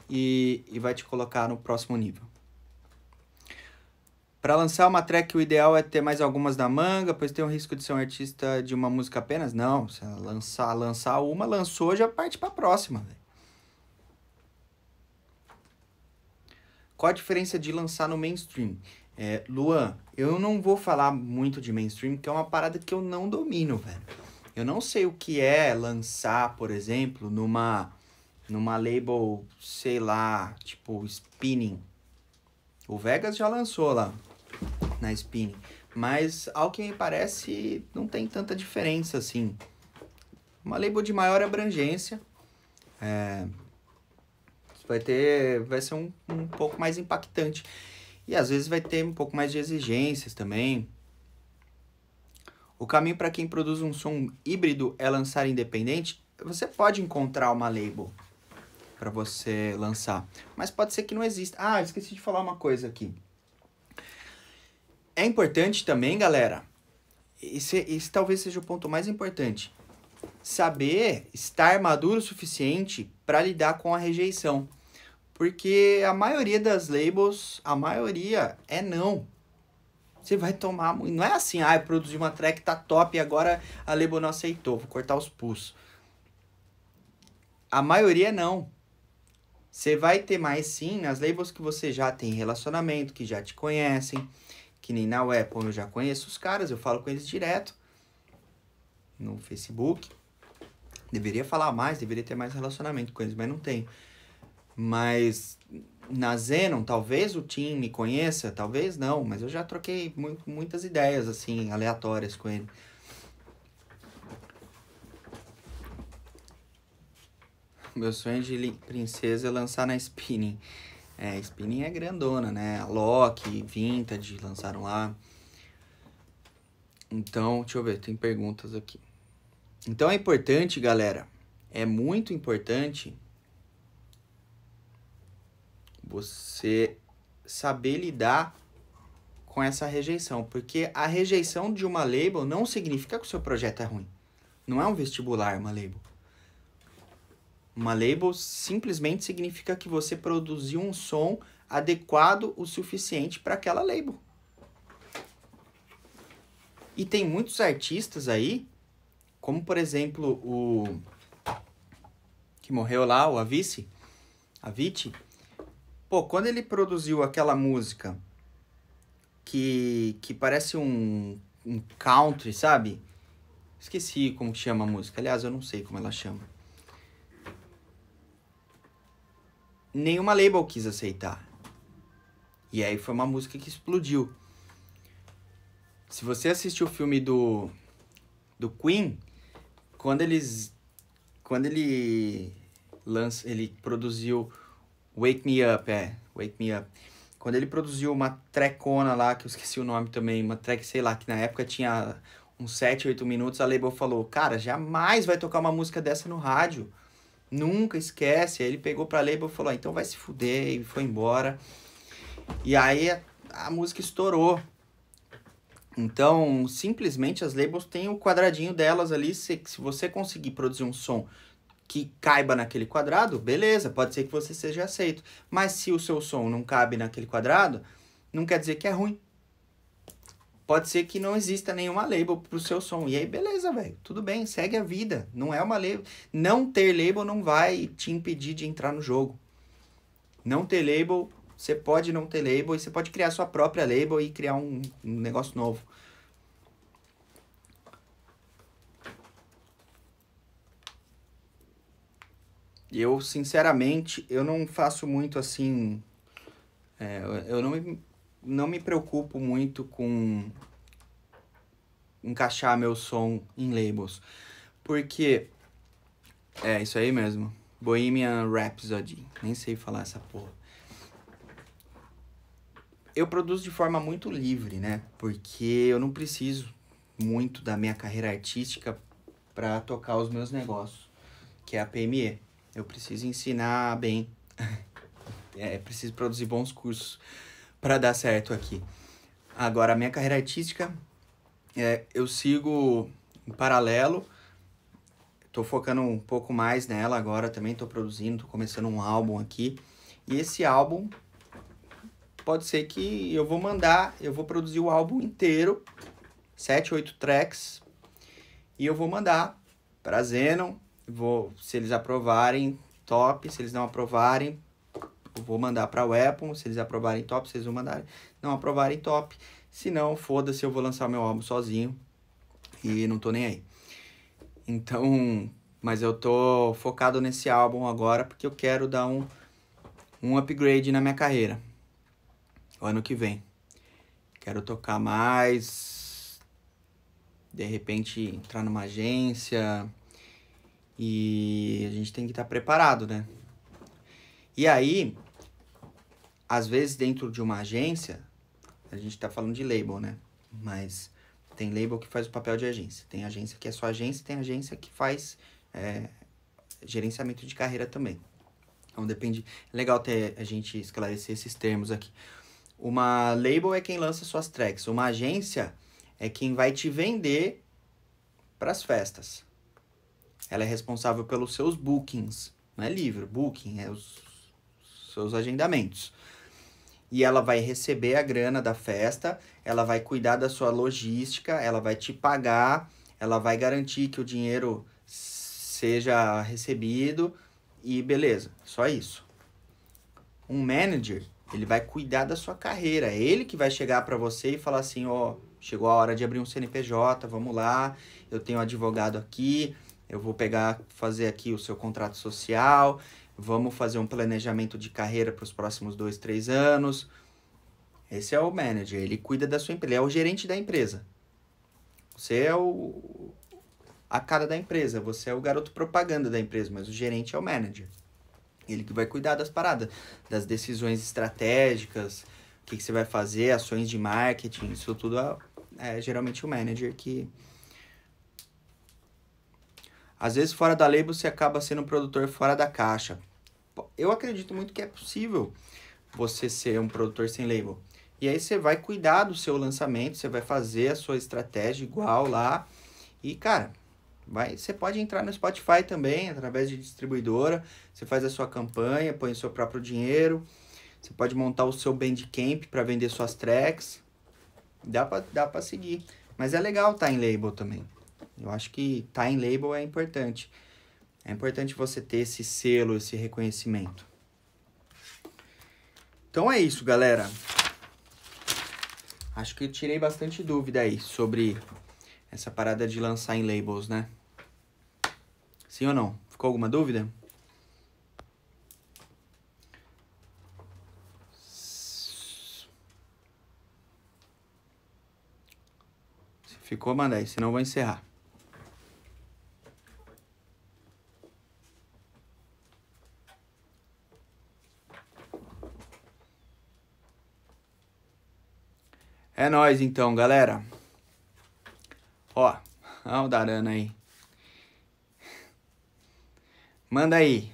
e, e vai te colocar no próximo nível. Para lançar uma track, o ideal é ter mais algumas na manga, pois tem o risco de ser um artista de uma música apenas. Não, se lançar, lançar uma, lançou, já parte para a próxima. Véio. Qual a diferença de lançar no mainstream? É, Luan, eu não vou falar muito de mainstream, que é uma parada que eu não domino, velho. Eu não sei o que é lançar, por exemplo, numa numa label, sei lá, tipo Spinning. O Vegas já lançou lá na Spinning, mas ao que me parece não tem tanta diferença assim. Uma label de maior abrangência, é, vai ter, vai ser um, um pouco mais impactante e às vezes vai ter um pouco mais de exigências também. O caminho para quem produz um som híbrido é lançar independente. Você pode encontrar uma label para você lançar. Mas pode ser que não exista. Ah, esqueci de falar uma coisa aqui. É importante também, galera. Esse, esse talvez seja o ponto mais importante. Saber estar maduro o suficiente para lidar com a rejeição. Porque a maioria das labels, a maioria é não. Você vai tomar. Não é assim, ah, eu produzi uma track, tá top, e agora a label não aceitou, vou cortar os pulsos. A maioria é não. Você vai ter mais sim nas labels que você já tem relacionamento, que já te conhecem, que nem na Apple eu já conheço os caras, eu falo com eles direto no Facebook. Deveria falar mais, deveria ter mais relacionamento com eles, mas não tenho. Mas na Zenon, talvez o Tim me conheça, talvez não, mas eu já troquei muito, muitas ideias assim aleatórias com ele. Meu sonho de princesa é lançar na Spinning. É, Spinning é grandona, né? A Loki, Vintage lançaram lá. Então, deixa eu ver, tem perguntas aqui. Então é importante, galera. É muito importante você saber lidar com essa rejeição, porque a rejeição de uma label não significa que o seu projeto é ruim. Não é um vestibular uma label. Uma label simplesmente significa que você produziu um som adequado o suficiente para aquela label. E tem muitos artistas aí, como por exemplo o que morreu lá, o Avicii, Avicii. Pô, quando ele produziu aquela música que, que parece um, um country, sabe? Esqueci como chama a música. Aliás, eu não sei como ela chama. nenhuma label quis aceitar. E aí foi uma música que explodiu. Se você assistiu o filme do do Queen, quando eles quando ele lança, ele produziu Wake Me Up, é, Wake Me Up. Quando ele produziu uma trecona lá, que eu esqueci o nome também, uma track, sei lá, que na época tinha uns 7, 8 minutos, a label falou: "Cara, jamais vai tocar uma música dessa no rádio". Nunca esquece. Aí ele pegou pra label e falou: ah, então vai se fuder. E foi embora. E aí a música estourou. Então, simplesmente as labels têm o quadradinho delas ali. Se, se você conseguir produzir um som que caiba naquele quadrado, beleza, pode ser que você seja aceito. Mas se o seu som não cabe naquele quadrado, não quer dizer que é ruim. Pode ser que não exista nenhuma label pro seu som. E aí, beleza, velho. Tudo bem, segue a vida. Não é uma label. Não ter label não vai te impedir de entrar no jogo. Não ter label, você pode não ter label e você pode criar sua própria label e criar um, um negócio novo. Eu, sinceramente, eu não faço muito assim. É, eu não não me preocupo muito com encaixar meu som em labels. Porque. É, isso aí mesmo. Bohemian Rhapsody. Nem sei falar essa porra. Eu produzo de forma muito livre, né? Porque eu não preciso muito da minha carreira artística para tocar os meus negócios, que é a PME. Eu preciso ensinar bem. é, preciso produzir bons cursos para dar certo aqui. Agora, a minha carreira artística, é, eu sigo em paralelo, estou focando um pouco mais nela agora também, estou produzindo, estou começando um álbum aqui. E esse álbum, pode ser que eu vou mandar, eu vou produzir o álbum inteiro, 7, 8 tracks, e eu vou mandar para Zenon, vou, se eles aprovarem, top, se eles não aprovarem, Tipo, vou mandar para o Apple, se eles aprovarem top, vocês vão mandar. Não aprovarem top, se não, foda-se, eu vou lançar meu álbum sozinho e não tô nem aí. Então, mas eu tô focado nesse álbum agora porque eu quero dar um, um upgrade na minha carreira. O ano que vem. Quero tocar mais, de repente entrar numa agência e a gente tem que estar tá preparado, né? E aí, às vezes dentro de uma agência, a gente está falando de label, né? Mas tem label que faz o papel de agência. Tem agência que é só agência, tem agência que faz é, gerenciamento de carreira também. Então depende. É legal ter a gente esclarecer esses termos aqui. Uma label é quem lança suas tracks. Uma agência é quem vai te vender para as festas. Ela é responsável pelos seus bookings. Não é livro, booking, é os seus agendamentos. E ela vai receber a grana da festa, ela vai cuidar da sua logística, ela vai te pagar, ela vai garantir que o dinheiro seja recebido e beleza, só isso. Um manager, ele vai cuidar da sua carreira, é ele que vai chegar para você e falar assim, ó, oh, chegou a hora de abrir um CNPJ, vamos lá, eu tenho um advogado aqui, eu vou pegar, fazer aqui o seu contrato social, vamos fazer um planejamento de carreira para os próximos dois, três anos. Esse é o manager, ele cuida da sua empresa, ele é o gerente da empresa. Você é o a cara da empresa, você é o garoto propaganda da empresa, mas o gerente é o manager. Ele que vai cuidar das paradas, das decisões estratégicas, o que, que você vai fazer, ações de marketing, isso tudo é, é geralmente o manager que, às vezes, fora da lei, você acaba sendo um produtor fora da caixa eu acredito muito que é possível você ser um produtor sem label. E aí você vai cuidar do seu lançamento, você vai fazer a sua estratégia igual lá. E, cara, vai, você pode entrar no Spotify também, através de distribuidora. Você faz a sua campanha, põe o seu próprio dinheiro. Você pode montar o seu Bandcamp para vender suas tracks. Dá para dá pra seguir. Mas é legal estar tá em label também. Eu acho que estar tá em label é importante. É importante você ter esse selo, esse reconhecimento. Então é isso, galera. Acho que eu tirei bastante dúvida aí sobre essa parada de lançar em labels, né? Sim ou não? Ficou alguma dúvida? ficou, manda aí, senão eu vou encerrar. É nós então, galera. Ó, olha o Darana aí. Manda aí.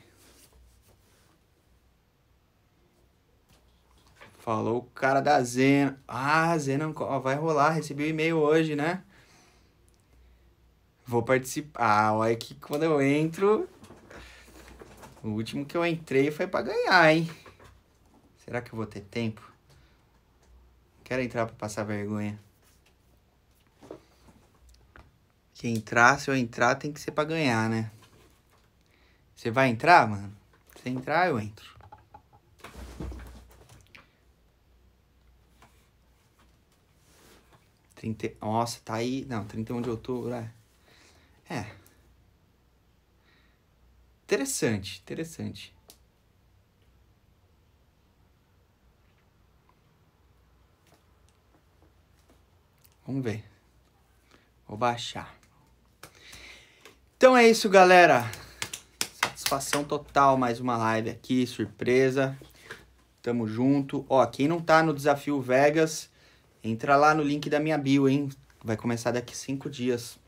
Falou o cara da Zena. Ah, a Zena ó, vai rolar. Recebi o um e-mail hoje, né? Vou participar. Ah, olha que quando eu entro. O último que eu entrei foi para ganhar, hein? Será que eu vou ter tempo? Quero entrar para passar vergonha. Que entrar, se eu entrar, tem que ser pra ganhar, né? Você vai entrar, mano? Se entrar, eu entro. Trinta... Nossa, tá aí. Não, 31 de outubro, é. É. Interessante, interessante. Vamos ver. Vou baixar. Então é isso, galera. Satisfação total, mais uma live aqui, surpresa. Tamo junto. Ó, quem não tá no desafio Vegas, entra lá no link da minha bio, hein? Vai começar daqui cinco dias.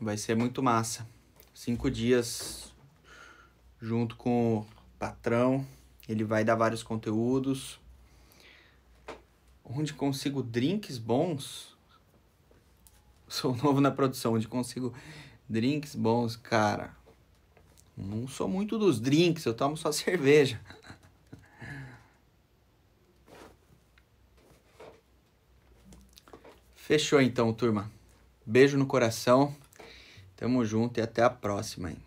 Vai ser muito massa. Cinco dias junto com o patrão. Ele vai dar vários conteúdos onde consigo drinks bons. Sou novo na produção, onde consigo drinks bons, cara. Não sou muito dos drinks, eu tomo só cerveja. Fechou então, turma. Beijo no coração. Tamo junto e até a próxima, hein?